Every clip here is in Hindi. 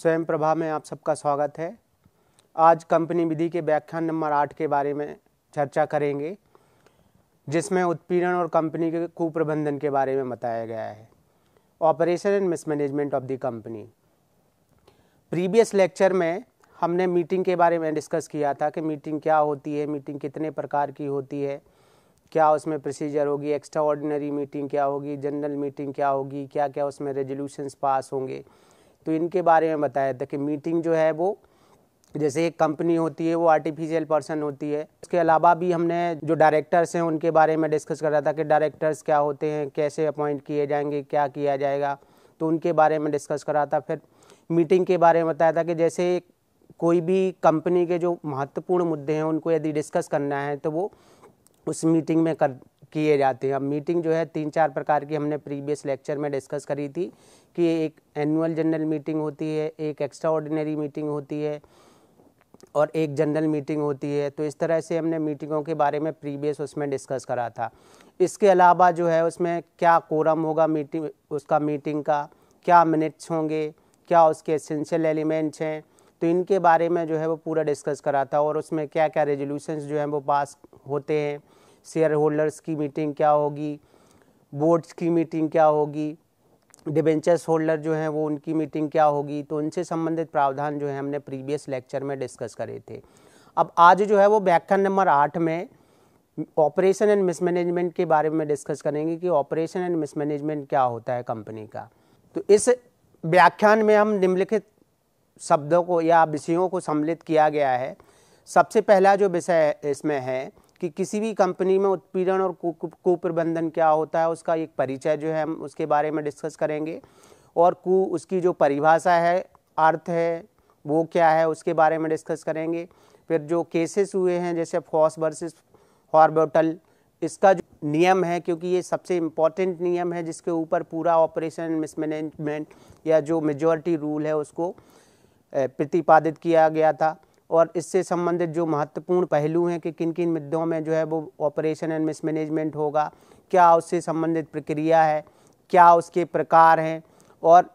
स्वयं प्रभा में आप सबका स्वागत है आज कंपनी विधि के व्याख्यान नंबर आठ के बारे में चर्चा करेंगे जिसमें उत्पीड़न और कंपनी के कुप्रबंधन के बारे में बताया गया है operation and mismanagement of the company previous lecture में हमने मीटिंग के बारे में डिस्कस किया था कि मीटिंग क्या होती है मीटिंग कितने प्रकार की होती है क्या उसमें प्रोसीजर होगी एक्स्ट्रा ऑर्डिनरी मीटिंग क्या होगी जनरल मीटिंग क्या होगी क्या क्या उसमें रेजोल्यूशंस पास होंगे तो इनके बारे में बताया था कि मीटिंग जो है वो जैसे एक कंपनी होती है वो आर्टिफिशियल पर्सन होती है उसके अलावा भी हमने जो डायरेक्टर्स हैं उनके बारे में डिस्कस कर रहा था कि डायरेक्टर्स क्या होते हैं कैसे अपॉइंट किए जाएंगे क्या किया जाएगा तो उनके बारे में डिस्कस कर रहा था फिर मीटिंग के बारे में बताया था कि जैसे कोई भी कंपनी के जो महत्वपूर्ण मुद्दे हैं उनको यदि डिस्कस करना है तो वो उस मीटिंग में कर किए जाते हैं अब मीटिंग जो है तीन चार प्रकार की हमने प्रीवियस लेक्चर में डिस्कस करी थी कि एक एनुअल जनरल मीटिंग होती है एक एक्स्ट्रा ऑर्डिनरी मीटिंग होती है और एक जनरल मीटिंग होती है तो इस तरह से हमने मीटिंगों के बारे में प्रीवियस उसमें डिस्कस करा था इसके अलावा जो है उसमें क्या कोरम होगा मीटिंग उसका मीटिंग का क्या मिनट्स होंगे क्या उसके एसेंशियल एलिमेंट्स हैं तो इनके बारे में जो है वो पूरा डिस्कस करा था और उसमें क्या क्या रेजोल्यूशन जो हैं वो पास होते हैं शेयर होल्डर्स की मीटिंग क्या होगी बोर्ड्स की मीटिंग क्या होगी डिबेंचर्स होल्डर जो हैं वो उनकी मीटिंग क्या होगी तो उनसे संबंधित प्रावधान जो है हमने प्रीवियस लेक्चर में डिस्कस करे थे अब आज जो है वो व्याख्यान नंबर आठ में ऑपरेशन एंड मिसमैनेजमेंट के बारे में डिस्कस करेंगे कि ऑपरेशन एंड मिसमैनेजमेंट क्या होता है कंपनी का तो इस व्याख्यान में हम निम्नलिखित शब्दों को या विषयों को सम्मिलित किया गया है सबसे पहला जो विषय इसमें है कि किसी भी कंपनी में उत्पीड़न और कुप्रबंधन क्या होता है उसका एक परिचय जो है हम उसके बारे में डिस्कस करेंगे और कु उसकी जो परिभाषा है अर्थ है वो क्या है उसके बारे में डिस्कस करेंगे फिर जो केसेस हुए हैं जैसे फॉस वर्सेस हॉर्बोटल इसका जो नियम है क्योंकि ये सबसे इम्पॉर्टेंट नियम है जिसके ऊपर पूरा ऑपरेशन मिसमैनेजमेंट या जो मेजॉरिटी रूल है उसको प्रतिपादित किया गया था और इससे संबंधित जो महत्वपूर्ण पहलू हैं कि किन किन मुद्दों में जो है वो ऑपरेशन एंड मिसमैनेजमेंट होगा क्या उससे संबंधित प्रक्रिया है क्या उसके प्रकार हैं और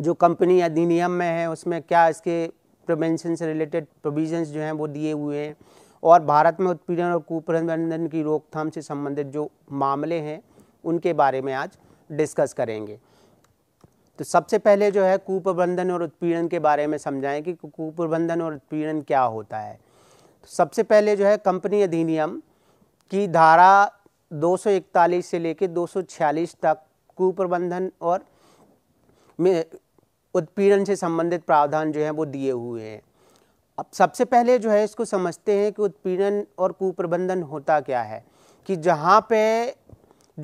जो कंपनी अधिनियम में है उसमें क्या इसके प्रिवेंशन से रिलेटेड प्रोविजंस जो हैं वो दिए हुए हैं और भारत में उत्पीड़न और कुप्रबंधन की रोकथाम से संबंधित जो मामले हैं उनके बारे में आज डिस्कस करेंगे तो सबसे पहले जो है कुप्रबंधन और उत्पीड़न के बारे में समझाएं कि कुप्रबंधन और उत्पीड़न क्या होता है तो सबसे पहले जो है कंपनी अधिनियम की धारा 241 से लेकर 246 तक कुप्रबंधन और में उत्पीड़न से संबंधित प्रावधान जो है वो दिए हुए हैं अब सबसे पहले जो है इसको समझते हैं कि उत्पीड़न और कुप्रबंधन होता क्या है कि जहाँ पे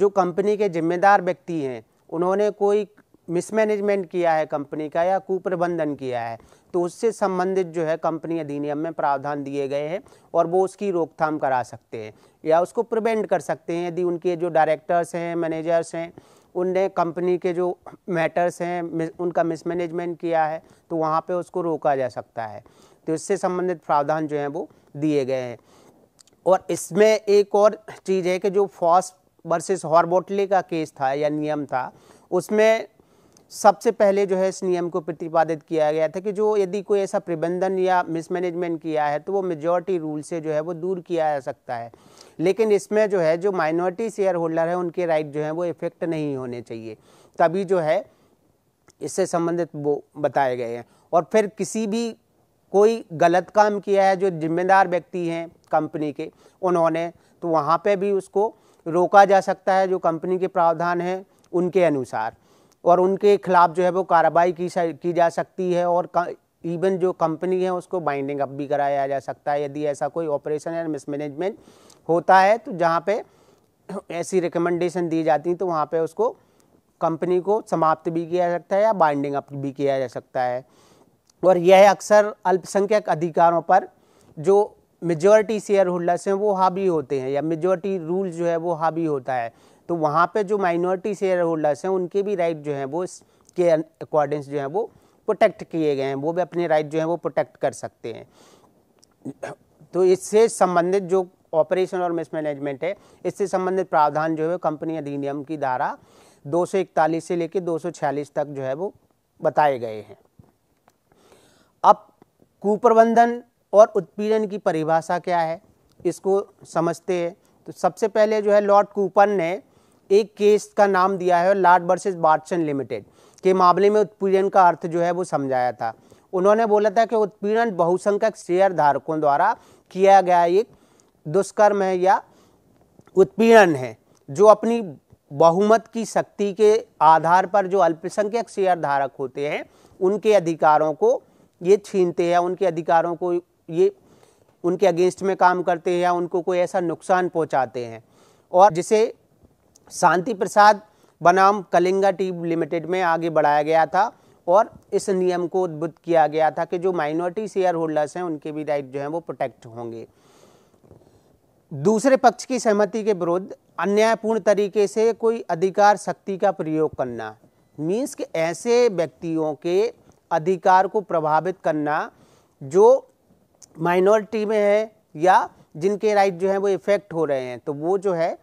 जो कंपनी के जिम्मेदार व्यक्ति हैं उन्होंने कोई मिसमैनेजमेंट किया है कंपनी का या कुप्रबंधन किया है तो उससे संबंधित जो है कंपनी अधिनियम में प्रावधान दिए गए हैं और वो उसकी रोकथाम करा सकते हैं या उसको प्रिवेंट कर सकते हैं यदि उनके जो डायरेक्टर्स हैं मैनेजर्स हैं उनने कंपनी के जो मैटर्स हैं उनका मिसमैनेजमेंट किया है तो वहाँ पर उसको रोका जा सकता है तो इससे संबंधित प्रावधान जो हैं वो दिए गए हैं और इसमें एक और चीज़ है कि जो फॉस वर्सेस हॉरबोटले का केस था या नियम था उसमें सबसे पहले जो है इस नियम को प्रतिपादित किया गया था कि जो यदि कोई ऐसा प्रबंधन या मिसमैनेजमेंट किया है तो वो मेजॉरिटी रूल से जो है वो दूर किया जा सकता है लेकिन इसमें जो है जो माइनॉरिटी शेयर होल्डर है उनके राइट जो है वो इफेक्ट नहीं होने चाहिए तभी जो है इससे संबंधित वो बताए गए हैं और फिर किसी भी कोई गलत काम किया है जो जिम्मेदार व्यक्ति हैं कंपनी के उन्होंने तो वहाँ पर भी उसको रोका जा सकता है जो कंपनी के प्रावधान हैं उनके अनुसार और उनके खिलाफ जो है वो कार्रवाई की की जा सकती है और इवन जो कंपनी है उसको बाइंडिंग अप भी कराया जा सकता है यदि ऐसा कोई ऑपरेशन या मिसमैनेजमेंट होता है तो जहाँ पे ऐसी रिकमेंडेशन दी जाती है तो वहाँ पे उसको कंपनी को समाप्त भी किया जा सकता है या बाइंडिंग अप भी किया जा सकता है और यह अक्सर अल्पसंख्यक अधिकारों पर जो मेजोरिटी शेयर होल्डर्स हैं वो हावी होते हैं या मेजोरिटी रूल जो है वो हावी होता है तो वहाँ पे जो माइनॉरिटी शेयर होल्डर्स हैं उनके भी राइट जो है वो के अकॉर्डिंग जो है वो प्रोटेक्ट किए गए हैं वो भी अपने राइट जो है वो प्रोटेक्ट कर सकते हैं तो इससे संबंधित जो ऑपरेशन और मिसमैनेजमेंट है इससे संबंधित प्रावधान जो है कंपनी अधिनियम की धारा 241 से लेकर 246 तक जो है वो बताए गए हैं अब कुप्रबंधन और उत्पीड़न की परिभाषा क्या है इसको समझते हैं तो सबसे पहले जो है लॉर्ड कूपन ने एक केस का नाम दिया है लार्ड वर्सेज बाटसन लिमिटेड के मामले में उत्पीड़न का अर्थ जो है वो समझाया था उन्होंने बोला था कि उत्पीड़न बहुसंख्यक शेयर धारकों द्वारा किया गया एक दुष्कर्म है या उत्पीड़न है जो अपनी बहुमत की शक्ति के आधार पर जो अल्पसंख्यक शेयर धारक होते हैं उनके अधिकारों को ये छीनते हैं उनके अधिकारों को ये उनके अगेंस्ट में काम करते हैं या उनको कोई ऐसा नुकसान पहुंचाते हैं और जिसे शांति प्रसाद बनाम कलिंगा टीम लिमिटेड में आगे बढ़ाया गया था और इस नियम को उद्भुत किया गया था कि जो माइनॉरिटी शेयर होल्डर्स हैं उनके भी राइट जो हैं वो प्रोटेक्ट होंगे दूसरे पक्ष की सहमति के विरुद्ध अन्यायपूर्ण तरीके से कोई अधिकार शक्ति का प्रयोग करना मीन्स के ऐसे व्यक्तियों के अधिकार को प्रभावित करना जो माइनॉरिटी में है या जिनके राइट जो हैं वो इफेक्ट हो रहे हैं तो वो जो है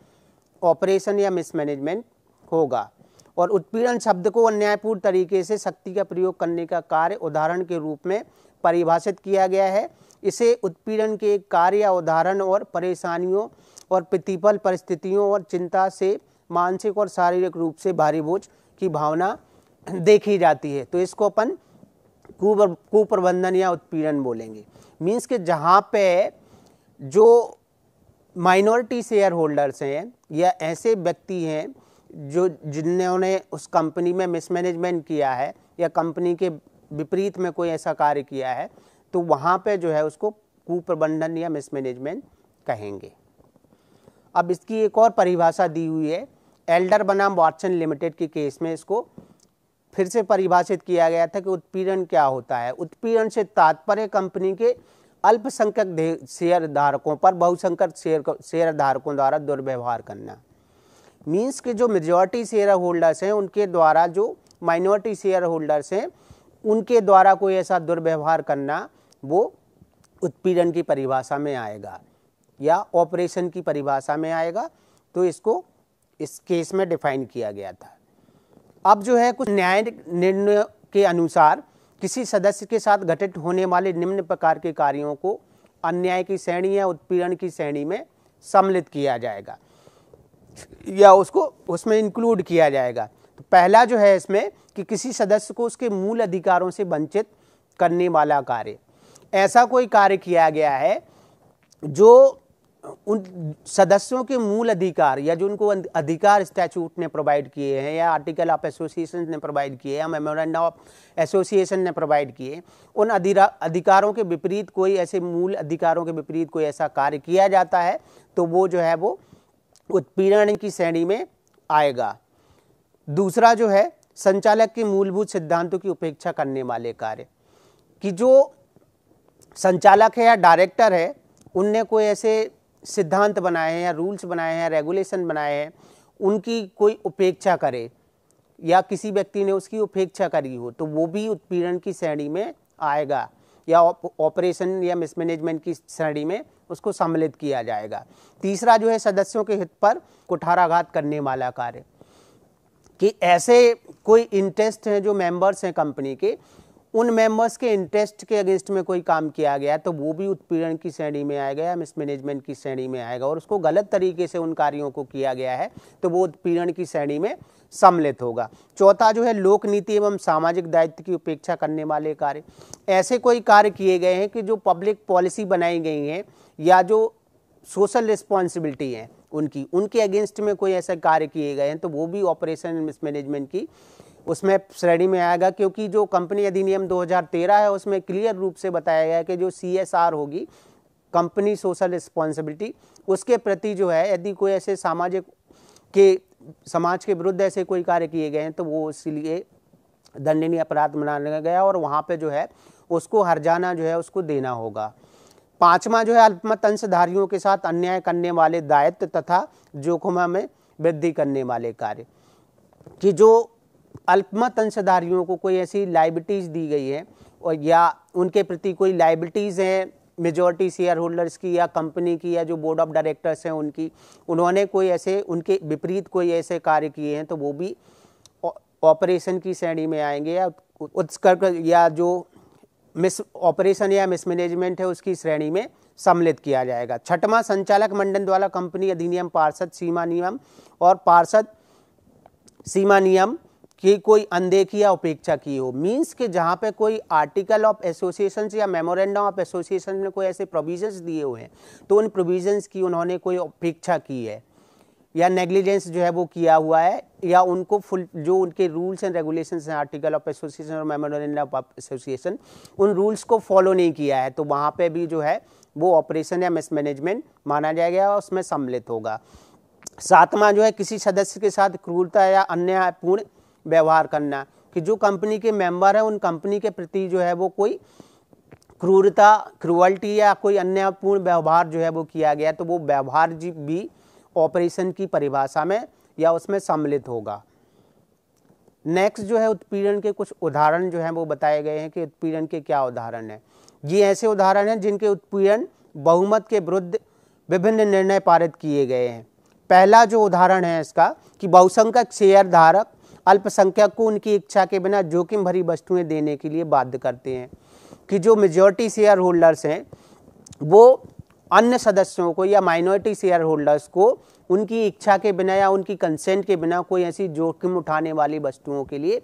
ऑपरेशन या मिसमैनेजमेंट होगा और उत्पीड़न शब्द को अन्यायपूर्ण तरीके से शक्ति का प्रयोग करने का कार्य उदाहरण के रूप में परिभाषित किया गया है इसे उत्पीड़न के कार्य या उदाहरण और परेशानियों और प्रतिपल परिस्थितियों और चिंता से मानसिक और शारीरिक रूप से भारी बोझ की भावना देखी जाती है तो इसको अपन कुप्रबंधन या उत्पीड़न बोलेंगे मीन्स के जहाँ पे जो माइनॉरिटी शेयर होल्डर्स हैं या ऐसे व्यक्ति हैं जो जिन्होंने उस कंपनी में मिसमैनेजमेंट किया है या कंपनी के विपरीत में कोई ऐसा कार्य किया है तो वहाँ पे जो है उसको कुप्रबंधन या मिसमैनेजमेंट कहेंगे अब इसकी एक और परिभाषा दी हुई है एल्डर बनाम वाटसन लिमिटेड के केस में इसको फिर से परिभाषित किया गया था कि उत्पीड़न क्या होता है उत्पीड़न से तात्पर्य कंपनी के अल्पसंख्यक शेयर धारकों पर बहुसंख्यक शेयर शेयर धारकों द्वारा दुर्व्यवहार करना मीन्स के जो मेजॉरिटी शेयर होल्डर्स हैं उनके द्वारा जो माइनॉरिटी शेयर होल्डर्स हैं उनके द्वारा कोई ऐसा दुर्व्यवहार करना वो उत्पीड़न की परिभाषा में आएगा या ऑपरेशन की परिभाषा में आएगा तो इसको इस केस में डिफाइन किया गया था अब जो है कुछ न्याय निर्णय के अनुसार किसी सदस्य के साथ घटित होने वाले निम्न प्रकार के कार्यों को अन्याय की श्रेणी या उत्पीड़न की श्रेणी में सम्मिलित किया जाएगा या उसको उसमें इंक्लूड किया जाएगा तो पहला जो है इसमें कि किसी सदस्य को उसके मूल अधिकारों से वंचित करने वाला कार्य ऐसा कोई कार्य किया गया है जो उन सदस्यों के मूल अधिकार या जो उनको अं-, अधिकार स्टैचूट ने प्रोवाइड किए हैं या आर्टिकल ऑफ एसोसिएशन ने प्रोवाइड किए या मेमोरेंडम ऑफ एसोसिएशन ने प्रोवाइड किए उन अधिकारों के विपरीत कोई ऐसे मूल अधिकारों के विपरीत कोई ऐसा कार्य किया जाता है तो वो जो है वो उत्पीड़न की श्रेणी में आएगा दूसरा जो है संचालक के मूलभूत सिद्धांतों की उपेक्षा करने वाले कार्य कि जो संचालक है या डायरेक्टर है उनने कोई ऐसे सिद्धांत बनाए हैं या रूल्स बनाए हैं रेगुलेशन बनाए हैं उनकी कोई उपेक्षा करे या किसी व्यक्ति ने उसकी उपेक्षा करी हो तो वो भी उत्पीड़न की श्रेणी में आएगा या ऑपरेशन या मिसमैनेजमेंट की श्रेणी में उसको सम्मिलित किया जाएगा तीसरा जो है सदस्यों के हित पर कुठाराघात करने वाला कार्य कि ऐसे कोई इंटरेस्ट हैं जो मेंबर्स हैं कंपनी के उन मेंबर्स के इंटरेस्ट के अगेंस्ट में कोई काम किया गया तो वो भी उत्पीड़न की श्रेणी में आएगा या मिसमैनेजमेंट की श्रेणी में आएगा और उसको गलत तरीके से उन कार्यों को किया गया है तो वो उत्पीड़न की श्रेणी में सम्मिलित होगा चौथा जो है लोक नीति एवं सामाजिक दायित्व की उपेक्षा करने वाले कार्य ऐसे कोई कार्य किए गए हैं कि जो पब्लिक पॉलिसी बनाई गई हैं या जो सोशल रिस्पॉन्सिबिलिटी है उनकी उनके अगेंस्ट में कोई ऐसा कार्य किए गए हैं तो वो भी ऑपरेशन मिसमैनेजमेंट की उसमें श्रेणी में आएगा क्योंकि जो कंपनी अधिनियम 2013 है उसमें क्लियर रूप से बताया गया कि जो सी होगी कंपनी सोशल रिस्पॉन्सिबिलिटी उसके प्रति जो है यदि कोई ऐसे सामाजिक के समाज के विरुद्ध ऐसे कोई कार्य किए गए हैं तो वो इसलिए दंडनीय अपराध बनाया गया और वहाँ पर जो है उसको हरजाना जो है उसको देना होगा पांचवा जो है अल्पमत अंशधारियों के साथ अन्याय करने वाले दायित्व तथा जोखिमा में वृद्धि करने वाले कार्य कि जो अल्पमत अंशधारियों को कोई ऐसी लाइबिलिटीज़ दी गई है और या उनके प्रति कोई लाइबिलिटीज़ हैं मेजॉरिटी शेयर होल्डर्स की या कंपनी की या जो बोर्ड ऑफ डायरेक्टर्स हैं उनकी उन्होंने कोई ऐसे उनके विपरीत कोई ऐसे कार्य किए हैं तो वो भी ऑपरेशन की श्रेणी में आएंगे या उत्कर्क या जो मिस ऑपरेशन या मिसमैनेजमेंट है उसकी श्रेणी में सम्मिलित किया जाएगा छठवां संचालक मंडल द्वारा कंपनी अधिनियम पार्षद सीमा नियम और पार्षद सीमा नियम कि कोई अनदेखी या उपेक्षा की हो मींस के जहाँ पे कोई आर्टिकल ऑफ एसोसिएशन या मेमोरेंडम ऑफ एसोसिएशन में कोई ऐसे प्रोविजंस दिए हुए हैं तो उन प्रोविजंस की उन्होंने कोई उपेक्षा की है या नेग्लिजेंस जो है वो किया हुआ है या उनको फुल जो उनके रूल्स एंड रेगुलेशंस हैं आर्टिकल ऑफ एसोसिएशन और मेमोरेंडम ऑफ एसोसिएशन उन रूल्स को फॉलो नहीं किया है तो वहाँ पर भी जो है वो ऑपरेशन या मिसमैनेजमेंट माना जाएगा और उसमें सम्मिलित होगा सातवां जो है किसी सदस्य के साथ क्रूरता या अन्यायपूर्ण व्यवहार करना कि जो कंपनी के मेंबर हैं उन कंपनी के प्रति जो है वो कोई क्रूरता क्रूअल्टी या कोई अन्यपूर्ण व्यवहार जो है वो किया गया तो वो व्यवहार भी ऑपरेशन की परिभाषा में या उसमें सम्मिलित होगा नेक्स्ट जो है उत्पीड़न के कुछ उदाहरण जो हैं वो बताए गए हैं कि उत्पीड़न के क्या उदाहरण हैं ये ऐसे उदाहरण हैं जिनके उत्पीड़न बहुमत के विरुद्ध विभिन्न निर्णय पारित किए गए हैं पहला जो उदाहरण है इसका कि बहुसंख्यक शेयर धारक अल्पसंख्यक को उनकी इच्छा के बिना जोखिम भरी वस्तुएं देने के लिए बाध्य करते हैं कि जो मेजोरिटी शेयर होल्डर्स हैं वो अन्य सदस्यों को या माइनॉरिटी शेयर होल्डर्स को उनकी इच्छा के बिना या उनकी कंसेंट के बिना कोई ऐसी जोखिम उठाने वाली वस्तुओं के लिए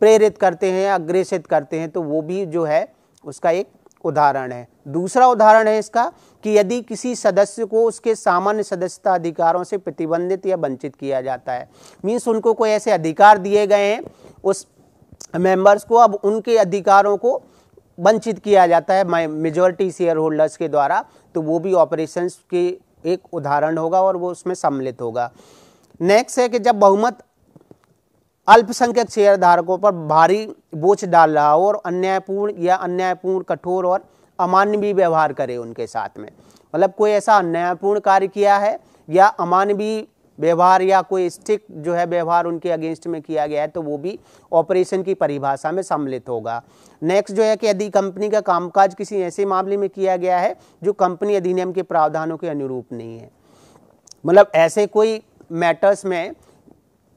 प्रेरित करते हैं अग्रेसित करते हैं तो वो भी जो है उसका एक उदाहरण है दूसरा उदाहरण है इसका कि यदि किसी सदस्य को उसके सामान्य सदस्यता अधिकारों से प्रतिबंधित या वंचित किया जाता है मीन्स उनको कोई ऐसे अधिकार दिए गए हैं उस मेंबर्स को अब उनके अधिकारों को वंचित किया जाता है मेजोरिटी शेयर होल्डर्स के द्वारा तो वो भी ऑपरेशंस के एक उदाहरण होगा और वो उसमें सम्मिलित होगा नेक्स्ट है कि जब बहुमत अल्पसंख्यक शेयरधारकों पर भारी बोझ डाल रहा हो और अन्यायपूर्ण या अन्यायपूर्ण कठोर और अमानवीय व्यवहार करे उनके साथ में मतलब कोई ऐसा अन्यायपूर्ण कार्य किया है या अमानवीय व्यवहार या कोई स्टिक जो है व्यवहार उनके अगेंस्ट में किया गया है तो वो भी ऑपरेशन की परिभाषा में सम्मिलित होगा नेक्स्ट जो है कि यदि कंपनी का कामकाज किसी ऐसे मामले में किया गया है जो कंपनी अधिनियम के प्रावधानों के अनुरूप नहीं है मतलब ऐसे कोई मैटर्स में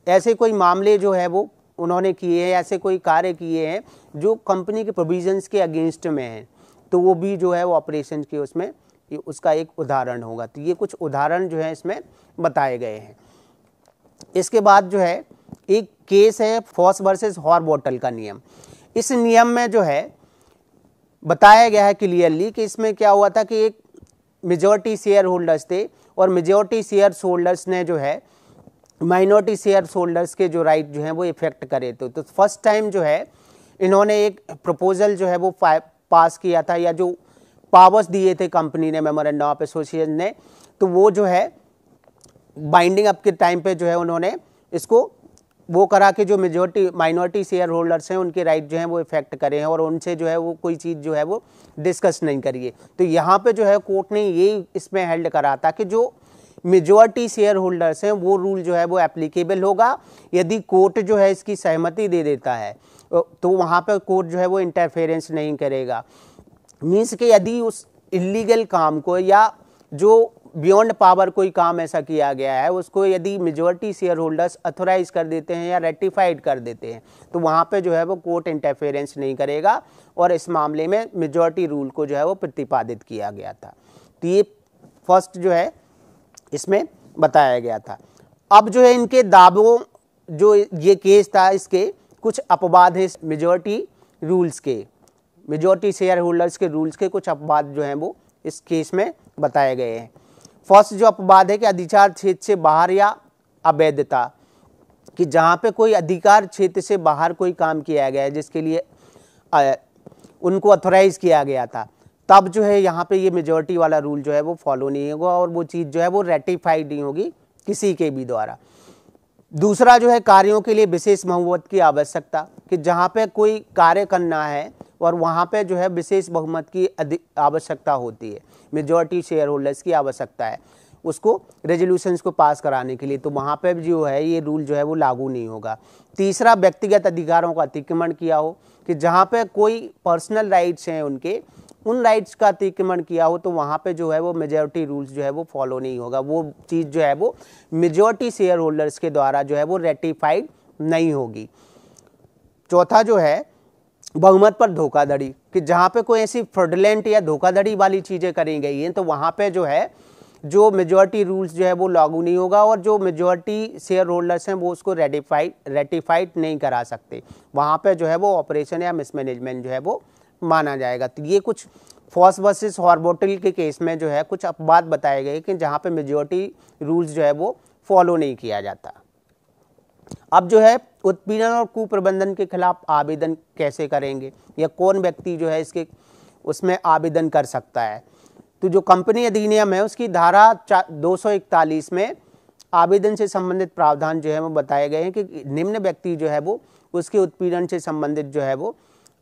ऐसे कोई मामले जो है वो उन्होंने किए हैं ऐसे कोई कार्य किए हैं जो कंपनी के प्रोविजंस के अगेंस्ट में हैं तो वो भी जो है वो ऑपरेशन के उसमें उसका एक उदाहरण होगा तो ये कुछ उदाहरण जो है इसमें बताए गए हैं इसके बाद जो है एक केस है फॉस वर्सेस हॉर बॉटल का नियम इस नियम में जो है बताया गया है क्लियरली कि इसमें क्या हुआ था कि एक मेजोरिटी शेयर होल्डर्स थे और मेजोरिटी शेयर होल्डर्स ने जो है माइनॉरिटी शेयर होल्डर्स के जो राइट जो हैं वो इफेक्ट करे तो तो फर्स्ट टाइम जो है इन्होंने एक प्रपोजल जो है वो पास किया था या जो पावर्स दिए थे कंपनी ने मेमोरेंडम ऑफ एसोसिएशन ने तो वो जो है बाइंडिंग अप के टाइम पे जो है उन्होंने इसको वो करा कि जो मेजोरिटी माइनॉरिटी शेयर होल्डर्स हैं उनके राइट जो हैं वो इफेक्ट करें और उनसे जो है वो कोई चीज़ जो है वो डिस्कस नहीं करिए तो यहाँ पे जो है कोर्ट ने ये इसमें हेल्ड करा था कि जो मेजोरिटी शेयर होल्डर्स हैं वो रूल जो है वो एप्लीकेबल होगा यदि कोर्ट जो है इसकी सहमति दे देता है तो वहाँ पर कोर्ट जो है वो इंटरफेरेंस नहीं करेगा मीन्स के यदि उस इलीगल काम को या जो बियॉन्ड पावर कोई काम ऐसा किया गया है उसको यदि मेजोरिटी शेयर होल्डर्स अथोराइज कर देते हैं या रेटिफाइड कर देते हैं तो वहाँ पे जो है वो कोर्ट इंटरफेरेंस नहीं करेगा और इस मामले में मेजोरिटी रूल को जो है वो प्रतिपादित किया गया था तो ये फर्स्ट जो है इसमें बताया गया था अब जो है इनके दावों जो ये केस था इसके कुछ अपवाद हैं मेजोरिटी रूल्स के मेजोरिटी शेयर होल्डर्स के रूल्स के कुछ अपवाद जो हैं वो इस केस में बताए गए हैं फर्स्ट जो अपवाद है कि अधिकार क्षेत्र से बाहर या अवैधता कि जहाँ पे कोई अधिकार क्षेत्र से बाहर कोई काम किया गया है जिसके लिए आ, उनको अथोराइज किया गया था तब जो है यहाँ पे ये मेजोरिटी वाला रूल जो है वो फॉलो नहीं होगा और वो चीज़ जो है वो रेटिफाइड नहीं होगी किसी के भी द्वारा दूसरा जो है कार्यों के लिए विशेष बहुमत की आवश्यकता कि जहाँ पे कोई कार्य करना है और वहाँ पे जो है विशेष बहुमत की आवश्यकता होती है मेजोरिटी शेयर होल्डर्स की आवश्यकता है उसको रेजोल्यूशंस को पास कराने के लिए तो वहाँ पे जो है ये रूल जो है वो लागू नहीं होगा तीसरा व्यक्तिगत अधिकारों का अतिक्रमण किया हो कि जहाँ पे कोई पर्सनल राइट्स हैं उनके उन राइट्स का अतिक्रमण किया हो तो वहाँ पे जो है वो मेजोरिटी रूल्स जो है वो फॉलो नहीं होगा वो चीज़ जो है वो मेजोरिटी शेयर होल्डर्स के द्वारा जो है वो रेटिफाइड नहीं होगी चौथा जो है बहुमत पर धोखाधड़ी कि जहाँ पे कोई ऐसी फ्रडलेंट या धोखाधड़ी वाली चीज़ें करी गई हैं तो वहाँ पे जो है जो मेजोरिटी रूल्स जो है वो लागू नहीं होगा और जो मेजोरिटी शेयर होल्डर्स हैं वो उसको रेटिफाइड रेटिफाइड नहीं करा सकते वहाँ पे जो है वो ऑपरेशन या मिसमैनेजमेंट जो है वो माना जाएगा तो ये कुछ फॉस वर्सेज हॉर्बोटल के केस में जो है कुछ अपवाद बताए गए कि जहाँ पे मेजोरिटी रूल्स जो है वो फॉलो नहीं किया जाता अब जो है उत्पीड़न और कुप्रबंधन के खिलाफ आवेदन कैसे करेंगे या कौन व्यक्ति जो है इसके उसमें आवेदन कर सकता है तो जो कंपनी अधिनियम है उसकी धारा दो में आवेदन से संबंधित प्रावधान जो है वो बताए गए हैं कि निम्न व्यक्ति जो है वो उसके उत्पीड़न से संबंधित जो है वो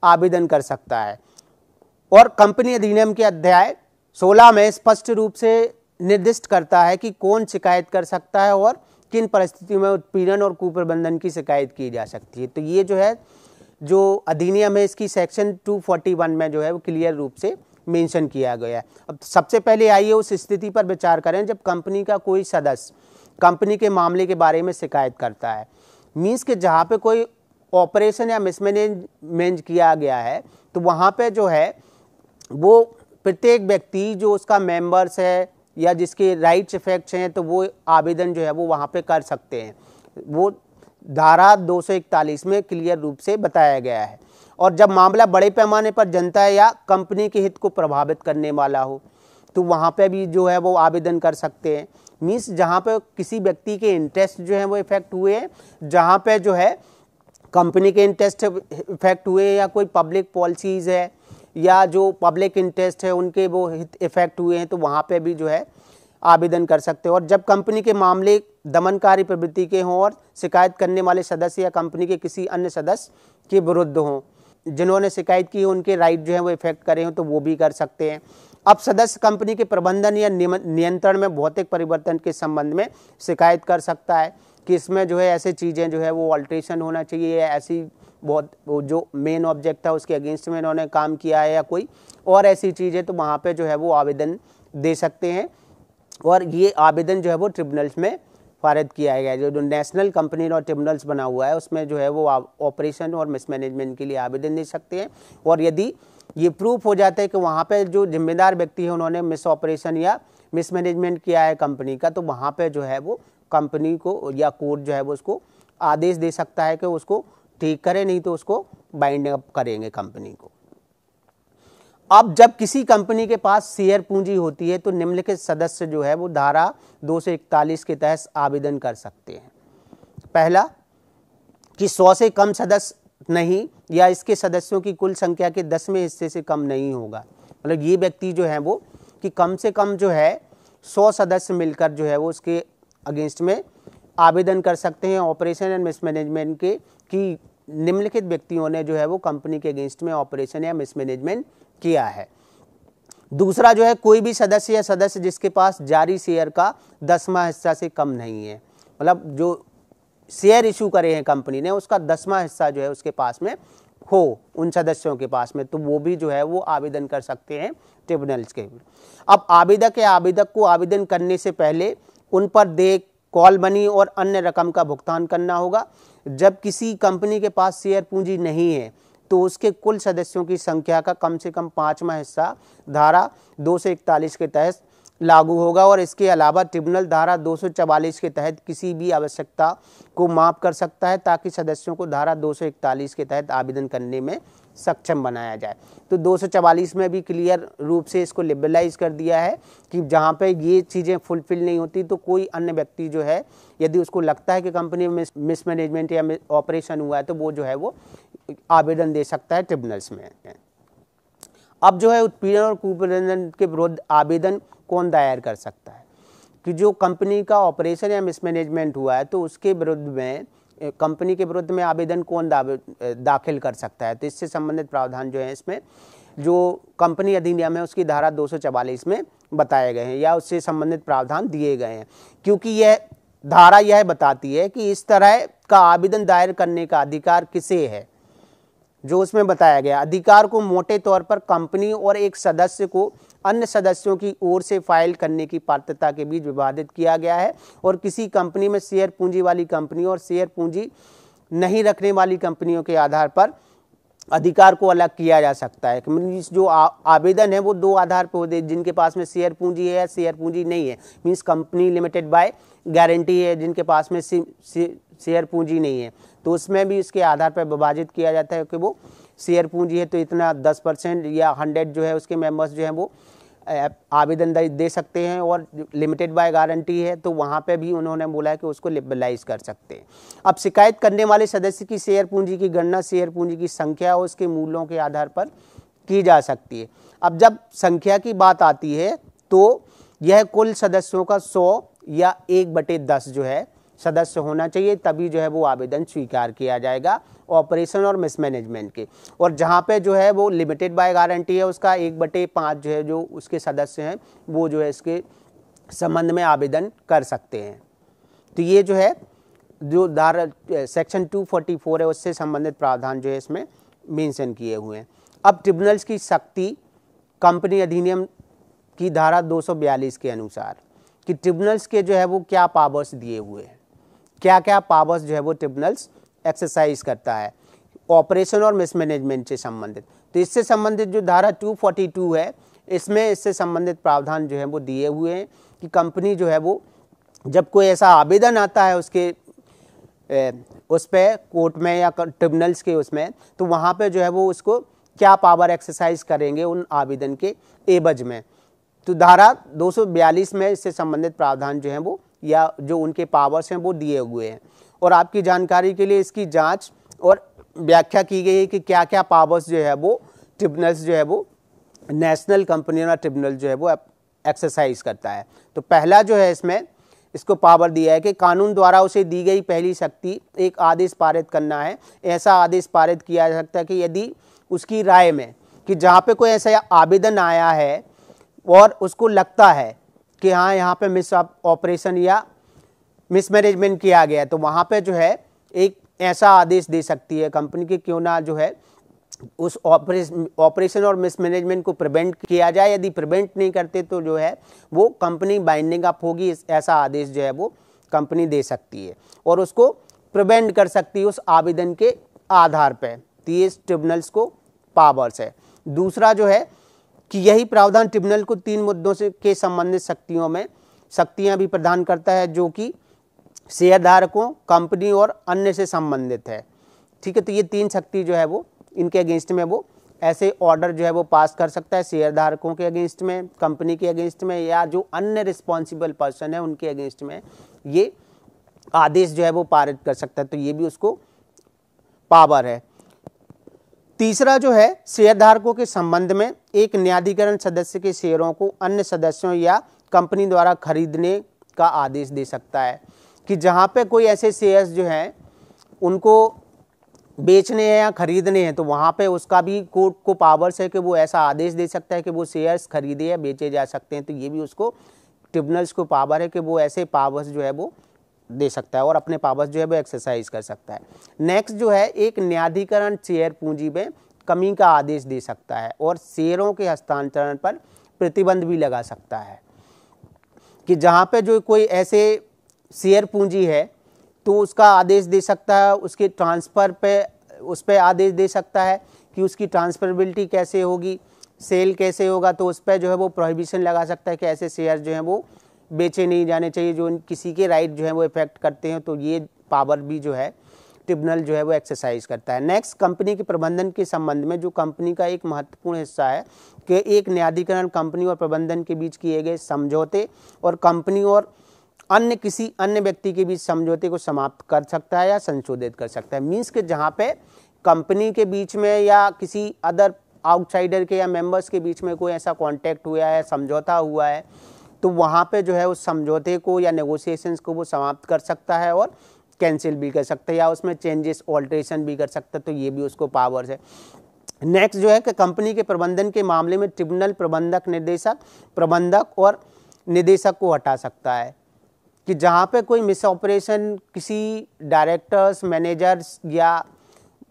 आवेदन कर सकता है और कंपनी अधिनियम के अध्याय 16 में स्पष्ट रूप से निर्दिष्ट करता है कि कौन शिकायत कर सकता है और किन परिस्थितियों में उत्पीड़न और कुप्रबंधन की शिकायत की जा सकती है तो ये जो है जो अधिनियम है इसकी सेक्शन 241 में जो है वो क्लियर रूप से मेंशन किया गया है अब सबसे पहले आइए उस स्थिति पर विचार करें जब कंपनी का कोई सदस्य कंपनी के मामले के बारे में शिकायत करता है मीन्स के जहाँ पे कोई ऑपरेशन या मिसमैनेजमेंज किया गया है तो वहाँ पे जो है वो प्रत्येक व्यक्ति जो उसका मेंबर्स है या जिसके राइट्स इफेक्ट्स हैं तो वो आवेदन जो है वो वहाँ पे कर सकते हैं वो धारा 241 में क्लियर रूप से बताया गया है और जब मामला बड़े पैमाने पर जनता या कंपनी के हित को प्रभावित करने वाला हो तो वहाँ पे भी जो है वो आवेदन कर सकते हैं मीन्स जहाँ पे किसी व्यक्ति के इंटरेस्ट जो है वो इफेक्ट हुए हैं जहाँ पे जो है कंपनी के इंटरेस्ट इफेक्ट हुए या कोई पब्लिक पॉलिसीज़ है या जो पब्लिक इंटरेस्ट है उनके वो इफेक्ट हुए हैं तो वहाँ पे भी जो है आवेदन कर सकते हो और जब कंपनी के मामले दमनकारी प्रवृत्ति के हों और शिकायत करने वाले सदस्य या कंपनी के किसी अन्य सदस्य के विरुद्ध हों जिन्होंने शिकायत की उनके राइट जो है वो इफेक्ट करे हों तो वो भी कर सकते हैं अब सदस्य कंपनी के प्रबंधन या नियंत्रण में भौतिक परिवर्तन के संबंध में शिकायत कर सकता है कि इसमें जो है ऐसे चीज़ें जो है वो ऑल्ट्रेशन होना चाहिए या ऐसी बहुत जो मेन ऑब्जेक्ट था उसके अगेंस्ट में इन्होंने काम किया है या कोई और ऐसी चीज़ है तो वहाँ पे जो है वो आवेदन दे सकते हैं और ये आवेदन जो है वो ट्रिब्यूनल्स में पारित किया गया जो, जो नेशनल कंपनी और ट्रिब्यूनल्स बना हुआ है उसमें जो है वो ऑपरेशन और मिसमैनेजमेंट के लिए आवेदन दे सकते हैं और यदि ये प्रूफ हो जाता है कि वहाँ पर जो जिम्मेदार व्यक्ति है उन्होंने मिस ऑपरेशन या मिसमैनेजमेंट किया है कंपनी का तो वहाँ पर जो है वो कंपनी को या कोर्ट जो है वो उसको आदेश दे सकता है कि उसको ठीक करे नहीं तो उसको बाइंड अप करेंगे कंपनी को अब जब किसी कंपनी के पास शेयर पूंजी होती है तो निम्नलिखित सदस्य जो है वो धारा दो सौ इकतालीस के तहत आवेदन कर सकते हैं पहला कि सौ से कम सदस्य नहीं या इसके सदस्यों की कुल संख्या के दसवें हिस्से से कम नहीं होगा मतलब ये व्यक्ति जो है वो कि कम से कम जो है सौ सदस्य मिलकर जो है वो उसके अगेंस्ट में आवेदन कर सकते हैं ऑपरेशन एंड मिसमैनेजमेंट के कि निम्नलिखित व्यक्तियों ने जो है वो कंपनी के अगेंस्ट में ऑपरेशन या मिसमैनेजमेंट किया है दूसरा जो है कोई भी सदस्य या सदस्य जिसके पास जारी शेयर का दसवा हिस्सा से कम नहीं है मतलब जो शेयर इशू करे हैं कंपनी ने उसका दसवा हिस्सा जो है उसके पास में हो उन सदस्यों के पास में तो वो भी जो है वो आवेदन कर सकते हैं ट्रिब्यूनल्स के अब आवेदक या आवेदक को आवेदन करने से पहले उन पर देख कॉल मनी और अन्य रकम का भुगतान करना होगा जब किसी कंपनी के पास शेयर पूंजी नहीं है तो उसके कुल सदस्यों की संख्या का कम से कम पाँचवा हिस्सा धारा दो सौ इकतालीस के तहत लागू होगा और इसके अलावा ट्रिब्यूनल धारा 244 के तहत किसी भी आवश्यकता को माफ कर सकता है ताकि सदस्यों को धारा 241 के तहत आवेदन करने में सक्षम बनाया जाए तो 244 में भी क्लियर रूप से इसको लेबलाइज कर दिया है कि जहाँ पे ये चीज़ें फुलफिल नहीं होती तो कोई अन्य व्यक्ति जो है यदि उसको लगता है कि कंपनी में मिसमैनेजमेंट या ऑपरेशन हुआ है तो वो जो है वो आवेदन दे सकता है ट्रिब्यूनल्स में अब जो है उत्पीड़न और कुपीड़न के विरुद्ध आवेदन कौन दायर कर सकता है कि जो कंपनी का ऑपरेशन या मिसमैनेजमेंट हुआ है तो उसके विरुद्ध में कंपनी के विरुद्ध में आवेदन कौन दाखिल कर सकता है तो इससे संबंधित प्रावधान जो है इसमें जो कंपनी अधिनियम है उसकी धारा दो में बताए गए हैं या उससे संबंधित प्रावधान दिए गए हैं क्योंकि यह धारा यह बताती है कि इस तरह का आवेदन दायर करने का अधिकार किसे है जो उसमें बताया गया अधिकार को मोटे तौर पर कंपनी और एक सदस्य को अन्य सदस्यों की ओर से फाइल करने की पात्रता के बीच विवादित किया गया है और किसी कंपनी में शेयर पूंजी वाली कंपनी और शेयर पूंजी नहीं रखने वाली कंपनियों के आधार पर अधिकार को अलग किया जा सकता है मीन्स मतलब जो आवेदन है वो दो आधार पर होते जिनके पास में शेयर पूंजी है या शेयर पूंजी नहीं है means company limited by guarantee है जिनके पास में शेयर पूंजी नहीं है तो उसमें भी इसके आधार पर विभाजित किया जाता है कि वो शेयर पूंजी है तो इतना दस परसेंट या हंड्रेड जो है उसके मेंबर्स जो हैं वो आवेदन दे सकते हैं और लिमिटेड बाय गारंटी है तो वहाँ पे भी उन्होंने बोला है कि उसको लिबलाइज कर सकते हैं अब शिकायत करने वाले सदस्य की शेयर पूंजी की गणना शेयर पूंजी की संख्या और उसके मूल्यों के आधार पर की जा सकती है अब जब संख्या की बात आती है तो यह कुल सदस्यों का सौ या एक बटे दस जो है सदस्य होना चाहिए तभी जो है वो आवेदन स्वीकार किया जाएगा ऑपरेशन और मिसमैनेजमेंट के और जहाँ पे जो है वो लिमिटेड बाय गारंटी है उसका एक बटे पाँच जो है जो उसके सदस्य हैं वो जो है इसके संबंध में आवेदन कर सकते हैं तो ये जो है जो धारा सेक्शन 244 है उससे संबंधित प्रावधान जो है इसमें मेंशन किए हुए हैं अब ट्रिब्यूनल्स की शक्ति कंपनी अधिनियम की धारा 242 के अनुसार कि ट्रिब्यूनल्स के जो है वो क्या पावर्स दिए हुए हैं क्या क्या पावर्स जो है वो ट्रिब्यूनल्स एक्सरसाइज करता है ऑपरेशन और मिसमैनेजमेंट से संबंधित तो इससे संबंधित जो धारा 242 है इसमें इससे संबंधित प्रावधान जो है वो दिए हुए हैं कि कंपनी जो है वो जब कोई ऐसा आवेदन आता है उसके ए, उस पर कोर्ट में या ट्रिब्यूनल्स के उसमें तो वहाँ पर जो है वो उसको क्या पावर एक्सरसाइज करेंगे उन आवेदन के एबज में तो धारा 242 में इससे संबंधित प्रावधान जो है वो या जो उनके पावर्स हैं वो दिए हुए हैं और आपकी जानकारी के लिए इसकी जाँच और व्याख्या की गई है कि क्या क्या पावर्स जो है वो ट्रिब्यूनल्स जो है वो नेशनल कंपनी का ट्रिब्यूनल जो है वो एक्सरसाइज करता है तो पहला जो है इसमें इसको पावर दिया है कि कानून द्वारा उसे दी गई पहली शक्ति एक आदेश पारित करना है ऐसा आदेश पारित किया जा सकता है कि यदि उसकी राय में कि जहाँ पे कोई ऐसा आवेदन आया है और उसको लगता है कि हाँ यहाँ पे मिस ऑपरेशन या मिसमैनेजमेंट किया गया तो वहाँ पे जो है एक ऐसा आदेश दे सकती है कंपनी की क्यों ना जो है उस ऑपरेशन ऑपरेशन और मिसमैनेजमेंट को प्रिवेंट किया जाए यदि प्रिवेंट नहीं करते तो जो है वो कंपनी बाइंडिंग अप होगी ऐसा आदेश जो है वो कंपनी दे सकती है और उसको प्रिवेंट कर सकती है उस आवेदन के आधार पर तीस ट्रिब्यूनल्स को पावर्स है दूसरा जो है कि यही प्रावधान ट्रिब्यूनल को तीन मुद्दों से के संबंधित शक्तियों में शक्तियाँ भी प्रदान करता है जो कि शेयरधारकों कंपनी और अन्य से संबंधित है ठीक है तो ये तीन शक्ति जो है वो इनके अगेंस्ट में वो ऐसे ऑर्डर जो है वो पास कर सकता है शेयरधारकों के अगेंस्ट में कंपनी के अगेंस्ट में या जो अन्य रिस्पॉन्सिबल पर्सन है उनके अगेंस्ट में ये आदेश जो है वो पारित कर सकता है तो ये भी उसको पावर है तीसरा जो है शेयरधारकों के संबंध में एक न्यायाधिकरण सदस्य के शेयरों को अन्य सदस्यों या कंपनी द्वारा खरीदने का आदेश दे सकता है कि जहाँ पे कोई ऐसे शेयर्स जो हैं उनको बेचने हैं या खरीदने हैं तो वहाँ पे उसका भी कोर्ट को पावर्स है कि वो ऐसा आदेश दे सकता है कि वो शेयर्स खरीदे या बेचे जा सकते हैं तो ये भी उसको ट्रिब्यूनल्स को पावर है कि वो ऐसे पावर्स जो है वो दे सकता है और अपने पावर्स जो है वो एक्सरसाइज कर सकता है नेक्स्ट जो है एक न्यायाधिकरण शेयर पूंजी में कमी का आदेश दे सकता है और शेयरों के हस्तांतरण पर प्रतिबंध भी लगा सकता है कि जहाँ पे जो कोई ऐसे शेयर पूंजी है तो उसका आदेश दे सकता है उसके ट्रांसफ़र पे उस पर आदेश दे सकता है कि उसकी ट्रांसफरबिलिटी कैसे होगी सेल कैसे होगा तो उस पर जो है वो प्रोहिबिशन लगा सकता है कि ऐसे शेयर जो हैं वो बेचे नहीं जाने चाहिए जो किसी के राइट जो है वो इफेक्ट करते हैं तो ये पावर भी जो है ट्रिब्यूनल जो है वो एक्सरसाइज करता है नेक्स्ट कंपनी के प्रबंधन के संबंध में जो कंपनी का एक महत्वपूर्ण हिस्सा है कि एक न्यायाधिकरण कंपनी और प्रबंधन के बीच किए गए समझौते और कंपनी और अन्य किसी अन्य व्यक्ति के बीच समझौते को समाप्त कर सकता है या संशोधित कर सकता है मीन्स के जहाँ पे कंपनी के बीच में या किसी अदर आउटसाइडर के या मेंबर्स के बीच में कोई ऐसा कॉन्टैक्ट हुआ है समझौता हुआ है तो वहाँ पे जो है उस समझौते को या नेगोशिएशंस को वो समाप्त कर सकता है और कैंसिल भी कर सकता है या उसमें चेंजेस ऑल्ट्रेशन भी कर सकता है तो ये भी उसको पावर्स है नेक्स्ट जो है कि कंपनी के प्रबंधन के मामले में ट्रिब्यूनल प्रबंधक निदेशक प्रबंधक और निदेशक को हटा सकता है कि जहाँ पे कोई मिस ऑपरेशन किसी डायरेक्टर्स मैनेजर्स या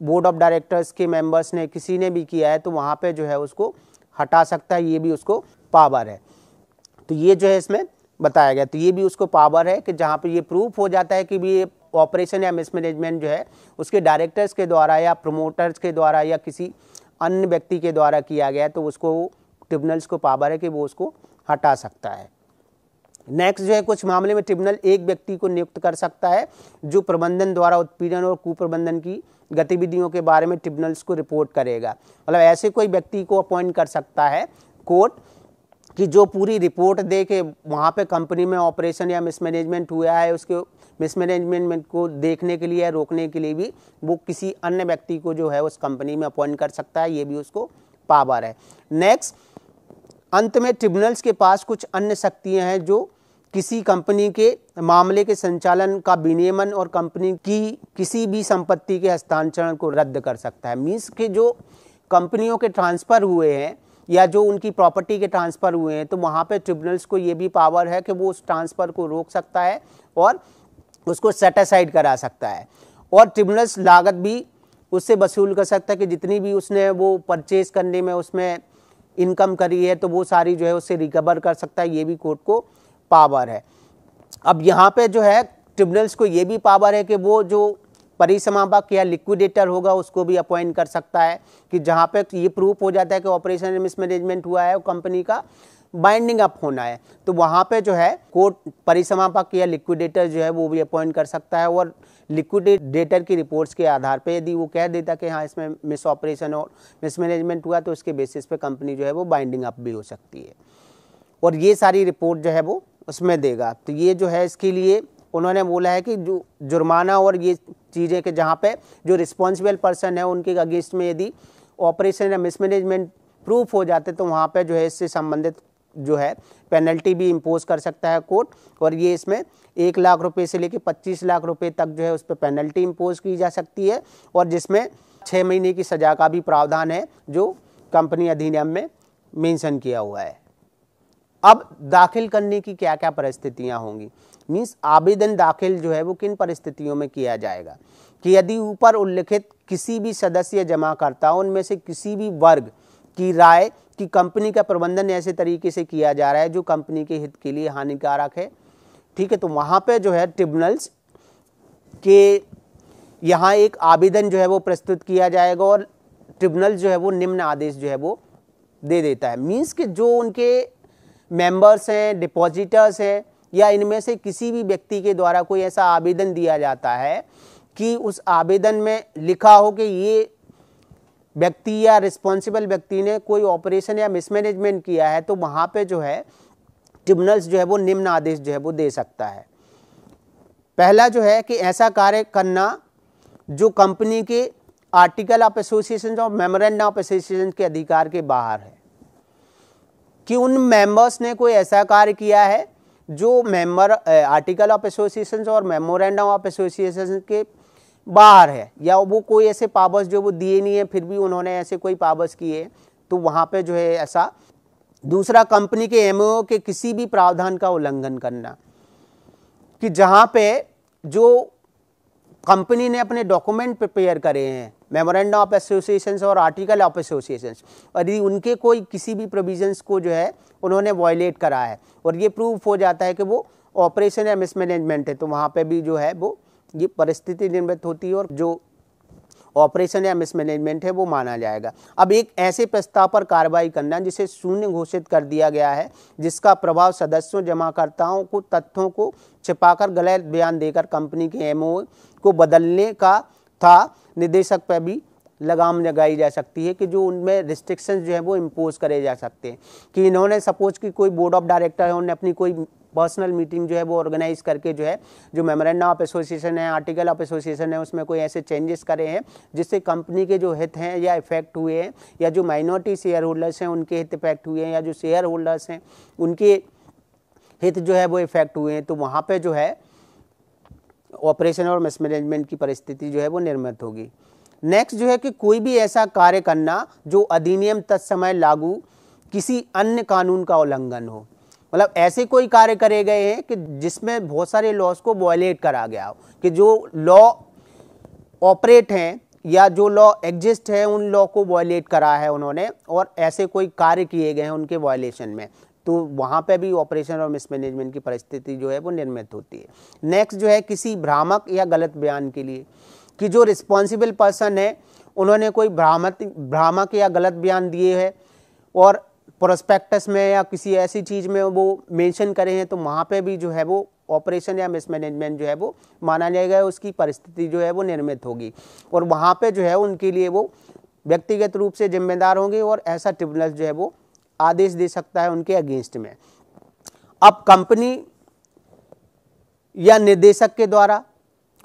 बोर्ड ऑफ डायरेक्टर्स के मेंबर्स ने किसी ने भी किया है तो वहाँ पे जो है उसको हटा सकता है ये भी उसको पावर है तो ये जो है इसमें बताया गया तो ये भी उसको पावर है कि जहाँ पर ये प्रूफ हो जाता है कि भी ये ऑपरेशन या मिसमैनेजमेंट जो है उसके डायरेक्टर्स के द्वारा या प्रमोटर्स के द्वारा या किसी अन्य व्यक्ति के द्वारा किया गया तो उसको ट्रिब्यूनल्स को पावर है कि वो उसको हटा सकता है नेक्स्ट जो है कुछ मामले में ट्रिब्यूनल एक व्यक्ति को नियुक्त कर सकता है जो प्रबंधन द्वारा उत्पीड़न और कुप्रबंधन की गतिविधियों के बारे में ट्रिब्यूनल्स को रिपोर्ट करेगा मतलब ऐसे कोई व्यक्ति को अपॉइंट कर सकता है कोर्ट कि जो पूरी रिपोर्ट दे के वहाँ पर कंपनी में ऑपरेशन या मिसमैनेजमेंट हुआ है उसके मिसमैनेजमेंट को देखने के लिए या रोकने के लिए भी वो किसी अन्य व्यक्ति को जो है उस कंपनी में अपॉइंट कर सकता है ये भी उसको पावर है नेक्स्ट अंत में ट्रिब्यूनल्स के पास कुछ अन्य शक्तियाँ हैं जो किसी कंपनी के मामले के संचालन का विनियमन और कंपनी की किसी भी संपत्ति के हस्तांतरण को रद्द कर सकता है मीन्स के जो कंपनियों के ट्रांसफ़र हुए हैं या जो उनकी प्रॉपर्टी के ट्रांसफ़र हुए हैं तो वहाँ पे ट्रिब्यूनल्स को ये भी पावर है कि वो उस ट्रांसफ़र को रोक सकता है और उसको सेटिसाइड करा सकता है और ट्रिब्यूनल्स लागत भी उससे वसूल कर सकता है कि जितनी भी उसने वो परचेज करने में उसमें इनकम करी है तो वो सारी जो है उससे रिकवर कर सकता है ये भी कोर्ट को पावर है अब यहाँ पे जो है ट्रिब्यूनल्स को ये भी पावर है कि वो जो परिसमापक या लिक्विडेटर होगा उसको भी अपॉइंट कर सकता है कि जहाँ पे ये प्रूफ हो जाता है कि ऑपरेशन मिसमैनेजमेंट हुआ है कंपनी का बाइंडिंग अप होना है तो वहाँ पे जो है कोर्ट परिसमापक या लिक्विडेटर जो है वो भी अपॉइंट कर सकता है और लिक्विडेटर की रिपोर्ट्स के आधार पे यदि वो कह देता कि हाँ इसमें मिस ऑपरेशन और मिसमैनेजमेंट हुआ तो उसके बेसिस पे कंपनी जो है वो बाइंडिंग अप भी हो सकती है और ये सारी रिपोर्ट जो है वो उसमें देगा तो ये जो है इसके लिए उन्होंने बोला है कि जो जुर्माना और ये चीज़ें कि जहाँ पे जो रिस्पॉन्सिबल पर्सन है उनके अगेंस्ट में यदि ऑपरेशन या मिसमैनेजमेंट प्रूफ हो जाते तो वहाँ पे जो है इससे संबंधित जो है पेनल्टी भी इम्पोज कर सकता है कोर्ट और ये इसमें एक लाख रुपये से लेकर पच्चीस लाख रुपये तक जो है उस पर पेनल्टी इम्पोज की जा सकती है और जिसमें छः महीने की सजा का भी प्रावधान है जो कंपनी अधिनियम में मेंशन किया हुआ है अब दाखिल करने की क्या क्या परिस्थितियाँ होंगी मीन्स आवेदन दाखिल जो है वो किन परिस्थितियों में किया जाएगा कि यदि ऊपर उल्लिखित किसी भी सदस्य जमाकर्ताओं उनमें से किसी भी वर्ग की राय कि कंपनी का प्रबंधन ऐसे तरीके से किया जा रहा है जो कंपनी के हित के लिए हानिकारक है ठीक है तो वहाँ पे जो है ट्रिब्यूनल्स के यहाँ एक आवेदन जो है वो प्रस्तुत किया जाएगा और ट्रिब्यूनल जो है वो निम्न आदेश जो है वो दे देता है मीन्स कि जो उनके मेंबर्स हैं डिपॉजिटर्स हैं या इनमें से किसी भी व्यक्ति के द्वारा कोई ऐसा आवेदन दिया जाता है कि उस आवेदन में लिखा हो कि ये व्यक्ति या रिस्पॉन्सिबल व्यक्ति ने कोई ऑपरेशन या मिसमैनेजमेंट किया है तो वहाँ पे जो है ट्रिब्यूनल्स जो है वो निम्न आदेश जो है वो दे सकता है पहला जो है कि ऐसा कार्य करना जो कंपनी के आर्टिकल ऑफ एसोसिएशन और मेमोरेंडम ऑफ एसोसिएशन के अधिकार के बाहर है कि उन मेंबर्स ने कोई ऐसा कार्य किया है जो मेंबर आर्टिकल ऑफ एसोसिएशन और मेमोरेंडम ऑफ एसोसिएशन के बाहर है या वो कोई ऐसे पावर्स जो वो दिए नहीं है फिर भी उन्होंने ऐसे कोई पावर्स किए तो वहाँ पे जो है ऐसा दूसरा कंपनी के एम के किसी भी प्रावधान का उल्लंघन करना कि जहाँ पे जो कंपनी ने अपने डॉक्यूमेंट प्रिपेयर करे हैं मेमोरेंडम ऑफ एसोसिएशन और आर्टिकल ऑफ एसोसिएशन और यदि उनके कोई किसी भी प्रोविजंस को जो है उन्होंने वॉयलेट करा है और ये प्रूफ हो जाता है कि वो ऑपरेशन या मिसमैनेजमेंट है तो वहाँ पे भी जो है वो ये परिस्थिति निर्मित होती है और जो ऑपरेशन या मिसमैनेजमेंट है वो माना जाएगा अब एक ऐसे प्रस्ताव पर कार्रवाई करना जिसे शून्य घोषित कर दिया गया है जिसका प्रभाव सदस्यों जमाकर्ताओं को तथ्यों को छिपाकर गलत बयान देकर कंपनी के एम को बदलने का था निदेशक पर भी लगाम लगाई जा सकती है कि जो उनमें रिस्ट्रिक्शंस जो है वो इम्पोज करे जा सकते हैं कि इन्होंने सपोज कि कोई बोर्ड ऑफ डायरेक्टर है उन्होंने अपनी कोई पर्सनल मीटिंग जो है वो ऑर्गेनाइज करके जो है जो मेमोरेंडम ऑफ एसोसिएशन है आर्टिकल ऑफ एसोसिएशन है उसमें कोई ऐसे चेंजेस करे हैं जिससे कंपनी के जो हित हैं या इफेक्ट हुए हैं या जो माइनॉरिटी शेयर होल्डर्स हैं उनके हित इफेक्ट हुए हैं या जो शेयर होल्डर्स हैं उनके हित जो है वो इफेक्ट हुए हैं तो वहाँ पर जो है ऑपरेशन और मिसमैनेजमेंट की परिस्थिति जो है वो निर्मित होगी नेक्स्ट जो है कि कोई भी ऐसा कार्य करना जो अधिनियम तत्समय लागू किसी अन्य कानून का उल्लंघन हो मतलब ऐसे कोई कार्य करे गए हैं कि जिसमें बहुत सारे लॉस को वॉयलेट करा गया हो कि जो लॉ ऑपरेट हैं या जो लॉ एग्जिस्ट है उन लॉ को वॉयलेट करा है उन्होंने और ऐसे कोई कार्य किए गए हैं उनके वॉयलेशन में तो वहाँ पे भी ऑपरेशन और मिसमैनेजमेंट की परिस्थिति जो है वो निर्मित होती है नेक्स्ट जो है किसी भ्रामक या गलत बयान के लिए कि जो रिस्पॉन्सिबल पर्सन है उन्होंने कोई भ्रामक भ्रामक या गलत बयान दिए है और प्रोस्पेक्टस में या किसी ऐसी चीज़ में वो मेंशन करे हैं तो वहाँ पे भी जो है वो ऑपरेशन या मिसमैनेजमेंट जो है वो माना जाएगा उसकी परिस्थिति जो है वो निर्मित होगी और वहाँ पे जो है उनके लिए वो व्यक्तिगत रूप से जिम्मेदार होंगे और ऐसा ट्रिब्यूनल जो है वो आदेश दे सकता है उनके अगेंस्ट में अब कंपनी या निर्देशक के द्वारा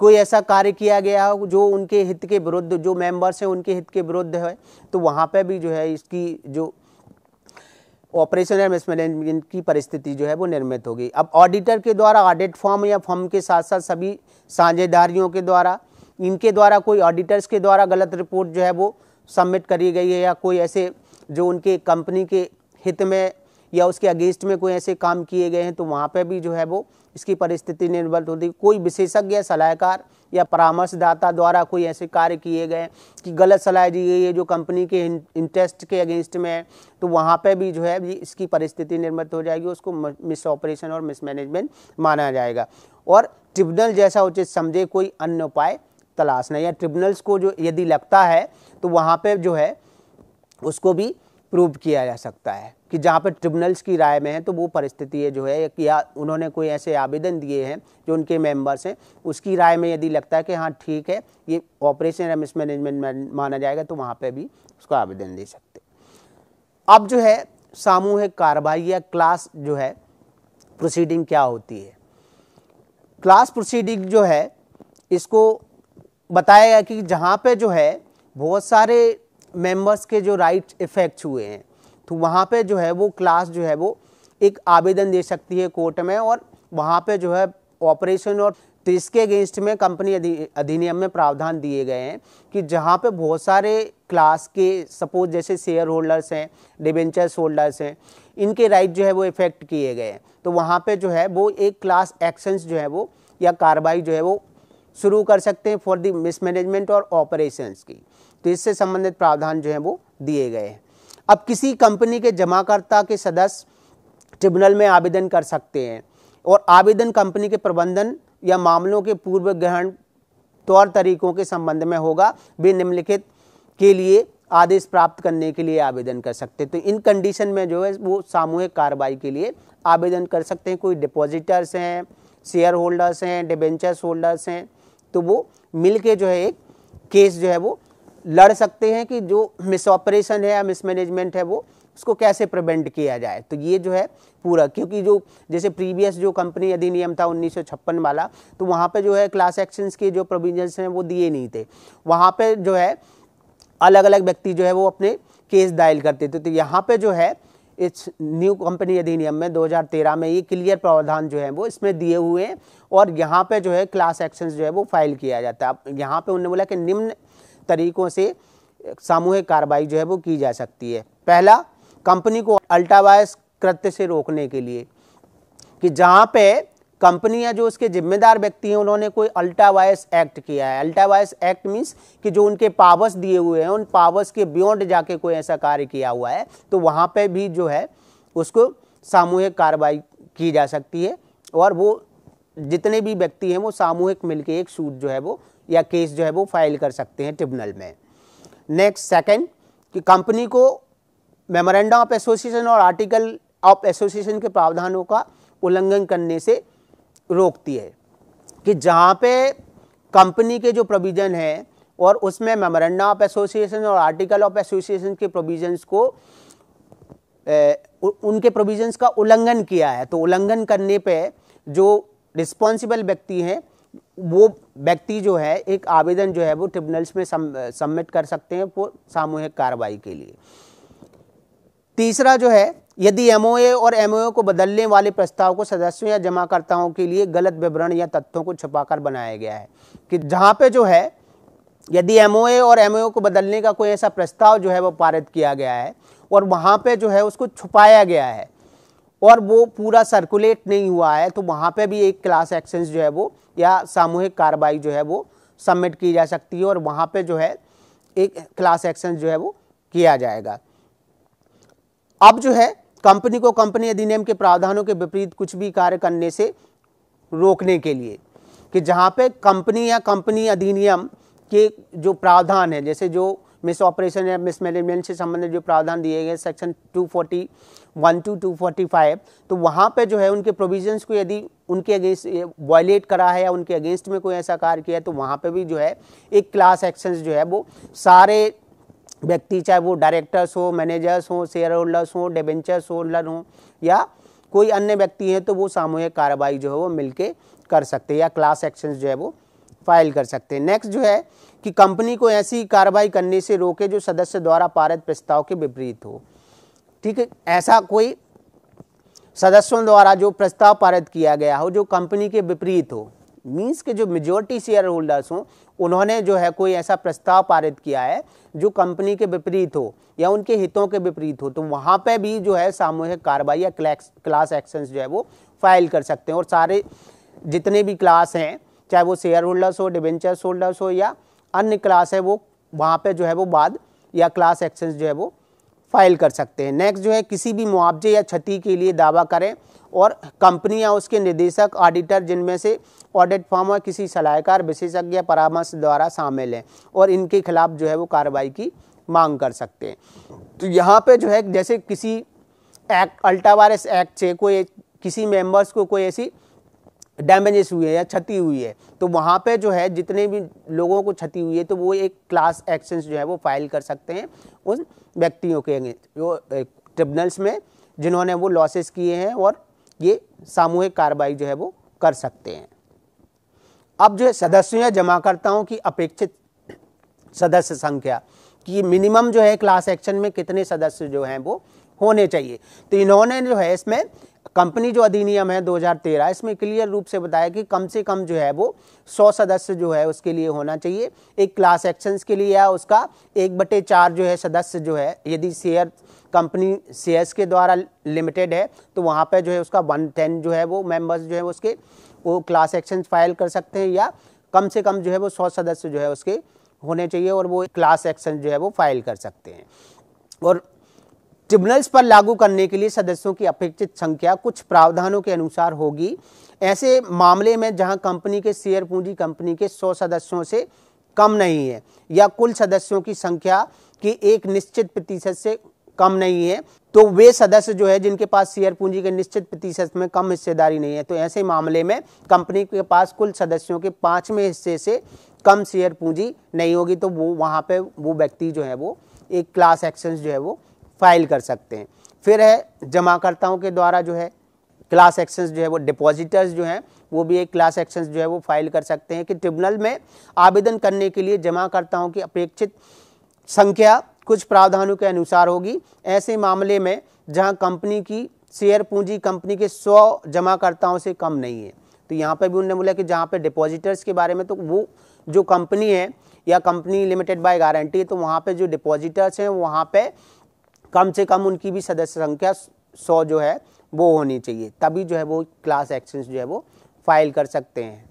कोई ऐसा कार्य किया गया हो जो उनके हित के विरुद्ध जो मेंबर्स हैं उनके हित के विरुद्ध है तो वहाँ पे भी जो है इसकी जो ऑपरेशन या मिसमैनेजमेंट की परिस्थिति जो है वो निर्मित होगी अब ऑडिटर के द्वारा ऑडिट फॉर्म या फॉर्म के साथ साथ सभी साझेदारियों के द्वारा इनके द्वारा कोई ऑडिटर्स के द्वारा गलत रिपोर्ट जो है वो सबमिट करी गई है या कोई ऐसे जो उनके कंपनी के हित में या उसके अगेंस्ट में कोई ऐसे काम किए गए हैं तो वहाँ पर भी जो है वो इसकी परिस्थिति निर्भर होती है कोई विशेषज्ञ या सलाहकार या परामर्शदाता द्वारा कोई ऐसे कार्य किए गए कि गलत सलाह दी गई है जो कंपनी के इंटरेस्ट के अगेंस्ट में है तो वहाँ पे भी जो है इसकी परिस्थिति निर्मित हो जाएगी उसको मिस ऑपरेशन और मिसमैनेजमेंट माना जाएगा और ट्रिब्यूनल जैसा उचित समझे कोई अन्य उपाय तलाशना या ट्रिब्यूनल्स को जो यदि लगता है तो वहाँ पर जो है उसको भी प्रूव किया जा सकता है कि जहाँ पर ट्रिब्यूनल्स की राय में है तो वो परिस्थिति जो है कि या उन्होंने कोई ऐसे आवेदन दिए हैं जो उनके मेंबर्स हैं उसकी राय में यदि लगता है कि हाँ ठीक है ये ऑपरेशन या मिसमैनेजमेंट माना जाएगा तो वहाँ पर भी उसको आवेदन दे सकते अब जो है सामूहिक कार्रवाई या क्लास जो है प्रोसीडिंग क्या होती है क्लास प्रोसीडिंग जो है इसको बताया गया कि जहाँ पे जो है बहुत सारे मेंबर्स के जो राइट इफेक्ट हुए हैं तो वहाँ पे जो है वो क्लास जो है वो एक आवेदन दे सकती है कोर्ट में और वहाँ पे जो है ऑपरेशन और तो इसके अगेंस्ट में कंपनी अधिनियम में प्रावधान दिए गए हैं कि जहाँ पे बहुत सारे क्लास के सपोज जैसे शेयर होल्डर्स हैं डिवेंचर्स होल्डर्स हैं इनके राइट जो है वो इफेक्ट किए गए हैं तो वहाँ पर जो है वो एक क्लास एक्शंस जो है वो या कार्रवाई जो है वो शुरू कर सकते हैं फॉर द मिसमैनेजमेंट और ऑपरेशंस की तो इससे संबंधित प्रावधान जो है वो दिए गए हैं अब किसी कंपनी के जमाकर्ता के सदस्य ट्रिब्यूनल में आवेदन कर सकते हैं और आवेदन कंपनी के प्रबंधन या मामलों के पूर्व ग्रहण तौर तरीकों के संबंध में होगा वे निम्नलिखित के लिए आदेश प्राप्त करने के लिए आवेदन कर सकते हैं तो इन कंडीशन में जो है वो सामूहिक कार्रवाई के लिए आवेदन कर सकते हैं कोई डिपॉजिटर्स हैं शेयर होल्डर्स हैं डिबेंचर्स होल्डर्स हैं तो वो मिल के जो है एक केस जो है वो लड़ सकते हैं कि जो मिस ऑपरेशन है या मिसमैनेजमेंट है वो उसको कैसे प्रिवेंट किया जाए तो ये जो है पूरा क्योंकि जो जैसे प्रीवियस जो कंपनी अधिनियम था उन्नीस वाला तो वहाँ पे जो है क्लास एक्शंस के जो प्रोविजन्स हैं वो दिए नहीं थे वहाँ पे जो है अलग अलग व्यक्ति जो है वो अपने केस दायर करते थे तो यहाँ पे जो है इस न्यू कंपनी अधिनियम में 2013 में ये क्लियर प्रावधान जो है वो इसमें दिए हुए हैं और यहाँ पे जो है क्लास एक्शंस जो है वो फाइल किया जाता है अब यहाँ पे उन्होंने बोला कि निम्न तरीकों से सामूहिक कार्रवाई जो है वो की जा सकती है पहला कंपनी को अल्टावायस कृत्य से रोकने के लिए कि जहाँ पे कंपनी या जो उसके जिम्मेदार व्यक्ति हैं उन्होंने कोई अल्टावायस एक्ट किया है अल्टावायस एक्ट मीन्स कि जो उनके पावर्स दिए हुए हैं उन पावर्स के बियॉन्ड जाके कोई ऐसा कार्य किया हुआ है तो वहाँ पे भी जो है उसको सामूहिक कार्रवाई की जा सकती है और वो जितने भी व्यक्ति हैं वो सामूहिक मिलके एक सूट जो है वो या केस जो है वो फाइल कर सकते हैं ट्रिब्यूनल में नेक्स्ट सेकंड कि कंपनी को मेमोरेंडम ऑफ एसोसिएशन और आर्टिकल ऑफ एसोसिएशन के प्रावधानों का उल्लंघन करने से रोकती है कि जहाँ पे कंपनी के जो प्रोविज़न हैं और उसमें मेमोरेंडम ऑफ एसोसिएशन और आर्टिकल ऑफ एसोसिएशन के प्रोविजंस को ए, उनके प्रोविजंस का उल्लंघन किया है तो उल्लंघन करने पे जो रिस्पॉन्सिबल व्यक्ति हैं वो व्यक्ति जो है एक आवेदन जो है वो ट्रिब्यूनल्स में सबमिट कर सकते हैं वो सामूहिक कार्रवाई के लिए तीसरा जो है यदि एमओए और एमओए को बदलने वाले प्रस्ताव को सदस्यों या जमाकर्ताओं के लिए गलत विवरण या तथ्यों को छुपाकर बनाया गया है कि जहाँ पे जो है यदि एमओए और एमओए को बदलने का कोई ऐसा प्रस्ताव जो है वो पारित किया गया है और वहाँ पे जो है उसको छुपाया गया है और वो पूरा सर्कुलेट नहीं हुआ है तो वहाँ पे भी एक क्लास एक्शन जो है वो या सामूहिक कार्रवाई जो है वो सबमिट की जा सकती है और वहाँ पे जो है एक क्लास एक्शन जो है वो किया जाएगा अब जो है कंपनी को कंपनी अधिनियम के प्रावधानों के विपरीत कुछ भी कार्य करने से रोकने के लिए कि जहाँ पे कंपनी या कंपनी अधिनियम के जो प्रावधान है जैसे जो मिस ऑपरेशन या मिस मैनेजमेंट से संबंधित जो प्रावधान दिए गए section two forty one to two forty five तो वहाँ पर जो है उनके प्रोविजंस को यदि उनके अगेंस्ट वॉयलेट करा है या उनके अगेंस्ट में कोई ऐसा कार्य किया है तो वहाँ पर भी जो है एक क्लास एक्शन जो है वो सारे व्यक्ति चाहे वो डायरेक्टर्स हो मैनेजर्स हों शेयर होल्डर्स हों डेबेंचर्स होल्डर हों या कोई अन्य व्यक्ति है तो वो सामूहिक कार्रवाई जो है वो मिलके कर सकते हैं या क्लास एक्शन जो है वो फाइल कर सकते हैं नेक्स्ट जो है कि कंपनी को ऐसी कार्रवाई करने से रोके जो सदस्य द्वारा पारित प्रस्ताव के विपरीत हो ठीक है ऐसा कोई सदस्यों द्वारा जो प्रस्ताव पारित किया गया हो जो कंपनी के विपरीत हो मीन्स के जो मेजोरिटी शेयर होल्डर्स हों उन्होंने जो है कोई ऐसा प्रस्ताव पारित किया है जो कंपनी के विपरीत हो या उनके हितों के विपरीत हो तो वहाँ पे भी जो है सामूहिक कार्रवाई या क्लास एक्शन जो है वो फाइल कर सकते हैं और सारे जितने भी क्लास हैं चाहे वो शेयर होल्डर्स हो डिवेंचर्स होल्डर्स हो या अन्य क्लास है वो वहाँ पे जो है वो बाद या क्लास एक्शन जो है वो फाइल कर सकते हैं नेक्स्ट जो है किसी भी मुआवजे या क्षति के लिए दावा करें और कंपनी या उसके निदेशक ऑडिटर जिनमें से ऑडिट फॉर्म और किसी सलाहकार विशेषज्ञ या परामर्श द्वारा शामिल हैं और इनके खिलाफ जो है वो कार्रवाई की मांग कर सकते हैं तो यहाँ पे जो है जैसे किसी एक्ट अल्ट्रावायरस एक्ट से कोई किसी मेंबर्स को कोई ऐसी डैमेजेस हुए हैं या क्षति हुई है तो वहाँ पे जो है जितने भी लोगों को क्षति हुई है तो वो एक क्लास एक्शंस जो है वो फाइल कर सकते हैं उन व्यक्तियों के जो ट्रिब्यूनल्स में जिन्होंने वो लॉसेस किए हैं और ये सामूहिक कार्रवाई जो है वो कर सकते हैं अब जो है सदस्यों या जमाकर्ताओं की अपेक्षित सदस्य संख्या कि मिनिमम जो है क्लास एक्शन में कितने सदस्य जो हैं वो होने चाहिए तो इन्होंने जो है इसमें कंपनी जो अधिनियम है 2013 इसमें क्लियर रूप से बताया कि कम से कम जो है वो 100 सदस्य जो है उसके लिए होना चाहिए एक क्लास एक्शंस के लिए या उसका एक बटे चार जो है सदस्य जो है यदि शेयर कंपनी शेयर्स के द्वारा लिमिटेड है तो वहाँ पर जो है उसका वन टेन जो है वो मेम्बर्स जो है उसके वो क्लास एक्शंस फाइल कर सकते हैं या कम से कम जो है वो सौ सदस्य जो है उसके होने चाहिए और वो क्लास एक्शन जो है वो फाइल कर सकते हैं और ट्रिब्यूनल्स पर लागू करने के लिए सदस्यों की अपेक्षित संख्या कुछ प्रावधानों के अनुसार होगी ऐसे मामले में जहां कंपनी के शेयर पूंजी कंपनी के 100 सदस्यों से कम नहीं है या कुल सदस्यों की संख्या की एक निश्चित प्रतिशत से कम नहीं है तो वे सदस्य जो है जिनके पास शेयर पूंजी के निश्चित प्रतिशत में कम हिस्सेदारी नहीं है तो ऐसे मामले में कंपनी के पास कुल सदस्यों के पाँचवें हिस्से से कम शेयर पूंजी नहीं होगी तो वो वहाँ पर वो व्यक्ति जो है वो एक क्लास एक्शन जो है वो फाइल कर सकते हैं फिर है जमाकर्ताओं के द्वारा जो है क्लास एक्शंस जो है वो डिपॉजिटर्स जो हैं वो भी एक क्लास एक्शंस जो है वो फाइल कर सकते हैं कि ट्रिब्यूनल में आवेदन करने के लिए जमाकर्ताओं की अपेक्षित संख्या कुछ प्रावधानों के अनुसार होगी ऐसे मामले में जहां कंपनी की शेयर पूंजी कंपनी के 100 जमाकर्ताओं से कम नहीं है तो यहाँ पर भी उन्होंने बोला कि जहाँ पे डिपॉजिटर्स के बारे में तो वो जो कंपनी है या कंपनी लिमिटेड बाय गारंटी तो वहाँ पे जो डिपॉजिटर्स हैं वहाँ पे कम से कम उनकी भी सदस्य संख्या सौ जो है वो होनी चाहिए तभी जो है वो क्लास एक्शन जो है वो फाइल कर सकते हैं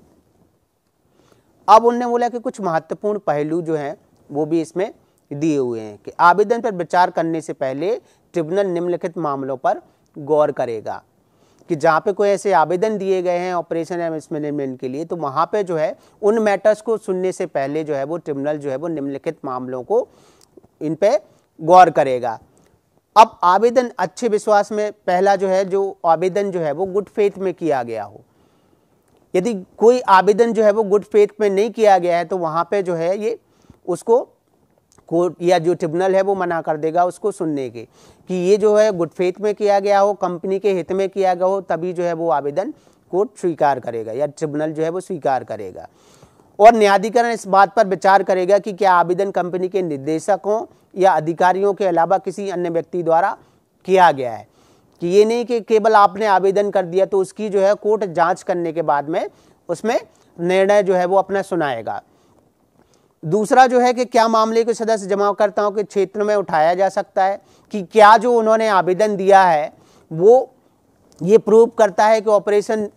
अब उनने बोला कि कुछ महत्वपूर्ण पहलू जो हैं वो भी इसमें दिए हुए हैं कि आवेदन पर विचार करने से पहले ट्रिब्यूनल निम्नलिखित मामलों पर गौर करेगा कि जहाँ पे कोई ऐसे आवेदन दिए गए हैं ऑपरेशन एंड मैनेजमेंट के लिए तो वहाँ पे जो है उन मैटर्स को सुनने से पहले जो है वो ट्रिब्यूनल जो है वो निम्नलिखित मामलों को इन पे गौर करेगा अब आवेदन अच्छे विश्वास में पहला जो है जो आवेदन जो है वो गुड फेथ में किया गया हो यदि कोई आवेदन जो है वो गुड फेथ में नहीं किया गया है तो वहाँ पे जो है ये उसको कोर्ट या जो ट्रिब्यूनल है वो मना कर देगा उसको सुनने के कि ये जो है गुड फेथ में किया गया हो कंपनी के हित में किया गया हो तभी जो है वो आवेदन कोर्ट स्वीकार करेगा या ट्रिब्यूनल जो है वो स्वीकार करेगा और न्यायाधिकरण इस बात पर विचार करेगा कि क्या आवेदन कंपनी के निदेशक हों या अधिकारियों के अलावा किसी अन्य व्यक्ति द्वारा किया गया है कि ये नहीं कि केवल आपने आवेदन कर दिया तो उसकी जो है कोर्ट जांच करने के बाद में उसमें निर्णय जो है वो अपना सुनाएगा दूसरा जो है कि क्या मामले को सदस्य जमाकर्ताओं के क्षेत्र में उठाया जा सकता है कि क्या जो उन्होंने आवेदन दिया है वो ये प्रूव करता है कि ऑपरेशन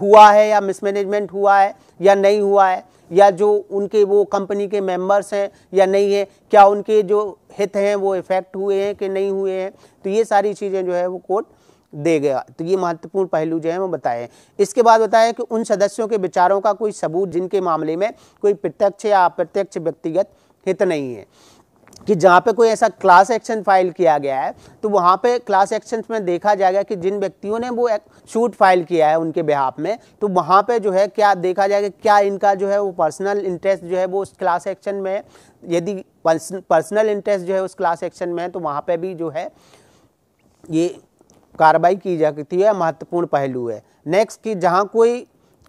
हुआ है या मिसमैनेजमेंट हुआ है या नहीं हुआ है या जो उनके वो कंपनी के मेंबर्स हैं या नहीं है क्या उनके जो हित हैं वो इफेक्ट हुए हैं कि नहीं हुए हैं तो ये सारी चीज़ें जो है वो कोर्ट दे गया तो ये महत्वपूर्ण पहलू जो है वो बताए इसके बाद बताया कि उन सदस्यों के विचारों का कोई सबूत जिनके मामले में कोई प्रत्यक्ष या अप्रत्यक्ष व्यक्तिगत हित नहीं है कि जहाँ पे कोई ऐसा क्लास एक्शन फाइल किया गया है तो वहाँ पे क्लास एक्शन में देखा जाएगा कि जिन व्यक्तियों ने वो शूट फाइल किया है उनके बिहाफ में तो वहाँ पे जो है क्या देखा जाएगा क्या इनका जो है वो पर्सनल इंटरेस्ट जो है वो उस क्लास एक्शन में यदि पर्सनल इंटरेस्ट जो है उस क्लास एक्शन में है तो वहाँ पर भी जो है ये कार्रवाई की जाती है महत्वपूर्ण पहलू है नेक्स्ट कि जहाँ कोई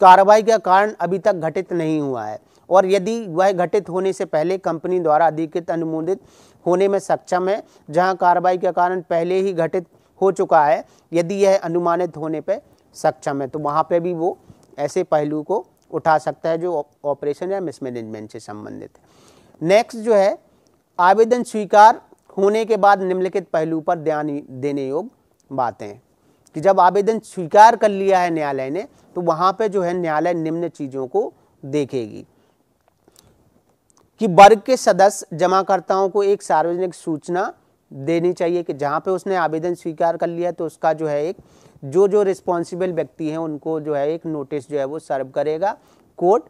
कार्रवाई का कारण अभी तक घटित नहीं हुआ है और यदि वह घटित होने से पहले कंपनी द्वारा अधिकृत अनुमोदित होने में सक्षम है जहां कार्रवाई के कारण पहले ही घटित हो चुका है यदि यह अनुमानित होने पर सक्षम है तो वहाँ पर भी वो ऐसे पहलू को उठा सकता है जो ऑपरेशन या मिसमैनेजमेंट से संबंधित है नेक्स्ट जो है आवेदन स्वीकार होने के बाद निम्नलिखित पहलू पर ध्यान देने योग्य बातें हैं कि जब आवेदन स्वीकार कर लिया है न्यायालय ने तो वहाँ पे जो है न्यायालय निम्न चीज़ों को देखेगी कि वर्ग के सदस्य जमाकर्ताओं को एक सार्वजनिक सूचना देनी चाहिए कि जहाँ पे उसने आवेदन स्वीकार कर लिया तो उसका जो है एक जो जो रिस्पॉन्सिबल व्यक्ति हैं उनको जो है एक नोटिस जो है वो सर्व करेगा कोर्ट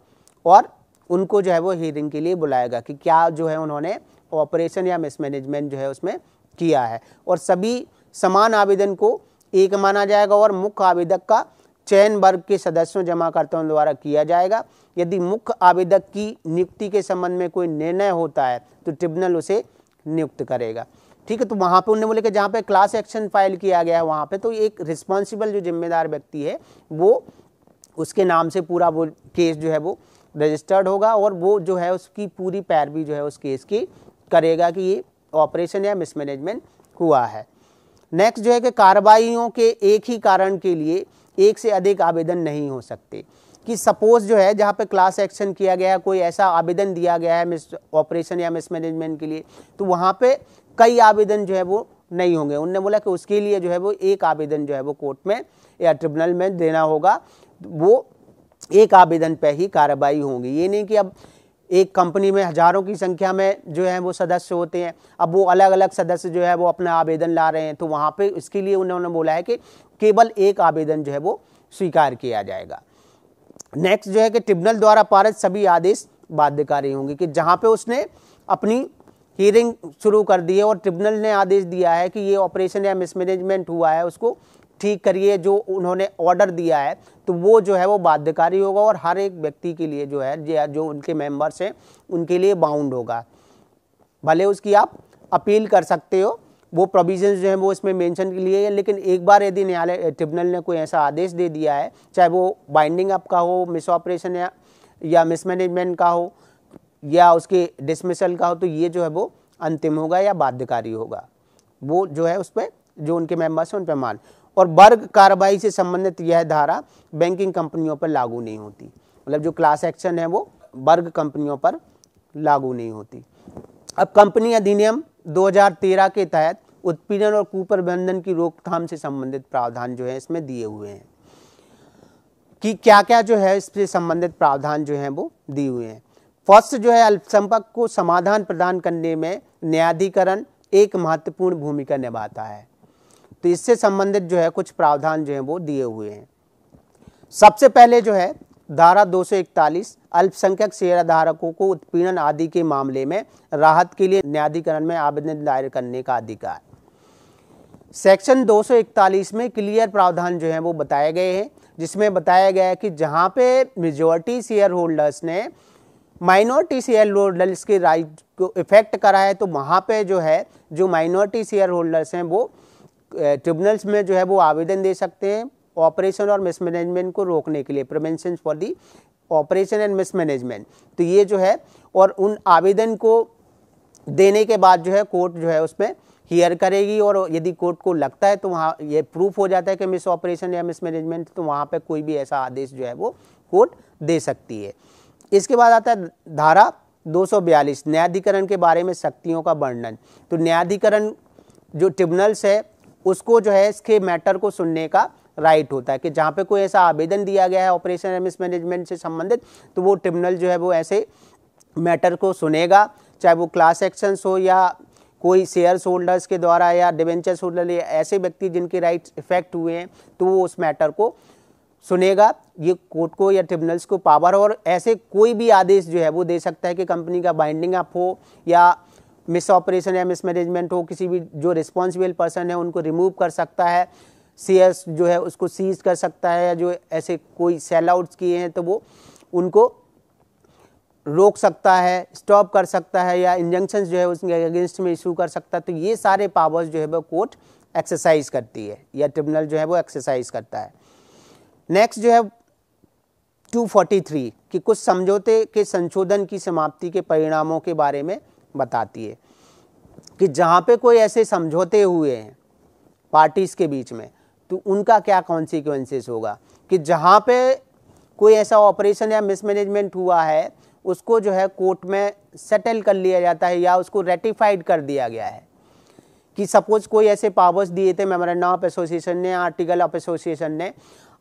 और उनको जो है वो हियरिंग के लिए बुलाएगा कि क्या जो है उन्होंने ऑपरेशन या मिसमैनेजमेंट जो है उसमें किया है और सभी समान आवेदन को एक माना जाएगा और मुख्य आवेदक का चयन वर्ग के सदस्यों जमाकर्ताओं द्वारा किया जाएगा यदि मुख्य आवेदक की नियुक्ति के संबंध में कोई निर्णय होता है तो ट्रिब्यूनल उसे नियुक्त करेगा ठीक है तो वहाँ पे उन्होंने बोले कि जहाँ पे क्लास एक्शन फाइल किया गया है वहाँ पे तो एक रिस्पॉन्सिबल जो जिम्मेदार व्यक्ति है वो उसके नाम से पूरा वो केस जो है वो रजिस्टर्ड होगा और वो जो है उसकी पूरी पैरवी जो है उस केस की करेगा कि ये ऑपरेशन या मिसमैनेजमेंट हुआ है नेक्स्ट जो है कि कार्रवाइयों के एक ही कारण के लिए एक से अधिक आवेदन नहीं हो सकते कि सपोज जो है जहाँ पे क्लास एक्शन किया गया है कोई ऐसा आवेदन दिया गया है मिस ऑपरेशन या मिसमैनेजमेंट के लिए तो वहाँ पे कई आवेदन जो है वो नहीं होंगे उनने बोला कि उसके लिए जो है वो एक आवेदन जो है वो कोर्ट में या ट्रिब्यूनल में देना होगा वो एक आवेदन पे ही कार्रवाई होगी ये नहीं कि अब एक कंपनी में हज़ारों की संख्या में जो है वो सदस्य होते हैं अब वो अलग अलग सदस्य जो है वो अपना आवेदन ला रहे हैं तो वहाँ पे इसके लिए उन्होंने बोला है कि केवल एक आवेदन जो है वो स्वीकार किया जाएगा नेक्स्ट जो है कि ट्रिब्यूनल द्वारा पारित सभी आदेश बाध्यकारी होंगे कि जहाँ पर उसने अपनी हियरिंग शुरू कर दी है और ट्रिब्यूनल ने आदेश दिया है कि ये ऑपरेशन या मिसमैनेजमेंट हुआ है उसको ठीक करिए जो उन्होंने ऑर्डर दिया है तो वो जो है वो बाध्यकारी होगा और हर एक व्यक्ति के लिए जो है जो उनके मेंबर्स हैं उनके लिए बाउंड होगा भले उसकी आप अपील कर सकते हो वो प्रोविजन जो है वो इसमें मेंशन के लिए है लेकिन एक बार यदि न्यायालय ट्रिब्यूनल ने कोई ऐसा आदेश दे दिया है चाहे वो बाइंडिंग अप का हो मिस ऑपरेशन या या मिसमैनेजमेंट का हो या उसके डिसमिसल का हो तो ये जो है वो अंतिम होगा या बाध्यकारी होगा वो जो है उस पर जो उनके मेम्बर्स हैं उन पर मान और वर्ग कार्रवाई से संबंधित यह धारा बैंकिंग कंपनियों पर लागू नहीं होती मतलब जो क्लास एक्शन है वो वर्ग कंपनियों पर लागू नहीं होती अब कंपनी अधिनियम 2013 के तहत उत्पीड़न और कुप्रबंधन की रोकथाम से संबंधित प्रावधान जो है इसमें दिए हुए हैं कि क्या क्या जो है इससे संबंधित प्रावधान जो हैं वो दिए हुए हैं फर्स्ट जो है अल्पसंपक को समाधान प्रदान करने में न्यायाधिकरण एक महत्वपूर्ण भूमिका निभाता है तो इससे संबंधित जो है कुछ प्रावधान जो है वो दिए हुए हैं सबसे पहले जो है धारा 241 अल्पसंख्यक शेयर धारकों को उत्पीड़न आदि के मामले में राहत के लिए न्यायाधिकरण में आवेदन दायर करने का अधिकार सेक्शन 241 में क्लियर प्रावधान जो है वो बताए गए हैं जिसमें बताया गया है कि जहां पे मेजोरिटी शेयर होल्डर्स ने माइनॉरिटी शेयर होल्डर्स के राइट को इफेक्ट करा है तो वहां पे जो है जो माइनॉरिटी शेयर होल्डर्स हैं वो ट्रिब्यूनल्स में जो है वो आवेदन दे सकते हैं ऑपरेशन और मिसमैनेजमेंट को रोकने के लिए prevention for the operation and mismanagement तो ये जो है और उन आवेदन को देने के बाद जो है कोर्ट जो है उसमें हियर करेगी और यदि कोर्ट को लगता है तो वहाँ ये प्रूफ हो जाता है कि मिस ऑपरेशन या मिस मैनेजमेंट तो वहाँ पर कोई भी ऐसा आदेश जो है वो कोर्ट दे सकती है इसके बाद आता है धारा 242 न्यायाधिकरण के बारे में शक्तियों का वर्णन तो न्यायाधिकरण जो ट्रिब्यूनल्स है उसको जो है इसके मैटर को सुनने का राइट होता है कि जहाँ पे कोई ऐसा आवेदन दिया गया है ऑपरेशन या मिसमैनेजमेंट से संबंधित तो वो ट्रिब्यूनल जो है वो ऐसे मैटर को सुनेगा चाहे वो क्लास एक्शंस हो या कोई शेयर होल्डर्स के द्वारा या डिवेंचर्स होल्डर या ऐसे व्यक्ति जिनके राइट्स इफेक्ट हुए हैं तो वो उस मैटर को सुनेगा ये कोर्ट को या ट्रिब्यूनल्स को पावर और ऐसे कोई भी आदेश जो है वो दे सकता है कि कंपनी का बाइंडिंग अप हो या मिस ऑपरेशन या मिस मैनेजमेंट हो किसी भी जो रिस्पॉन्सिबल पर्सन है उनको रिमूव कर सकता है सी जो है उसको सीज कर सकता है या जो ऐसे कोई सेल आउट्स किए हैं तो वो उनको रोक सकता है स्टॉप कर सकता है या इंजंक्शन जो है उसके अगेंस्ट में इशू कर सकता है तो ये सारे पावर्स जो है वो कोर्ट एक्सरसाइज करती है या ट्रिब्यूनल जो है वो एक्सरसाइज करता है नेक्स्ट जो है 243 कि कुछ समझौते के संशोधन की समाप्ति के परिणामों के बारे में बताती है कि जहाँ पे कोई ऐसे समझौते हुए हैं पार्टीज़ के बीच में तो उनका क्या कॉन्सिक्वेंसेस होगा कि जहाँ पे कोई ऐसा ऑपरेशन या मिसमैनेजमेंट हुआ है उसको जो है कोर्ट में सेटल कर लिया जाता है या उसको रेटिफाइड कर दिया गया है कि सपोज कोई ऐसे पावर्स दिए थे मेमोरेंडम ऑफ एसोसिएशन ने आर्टिकल ऑफ एसोसिएशन ने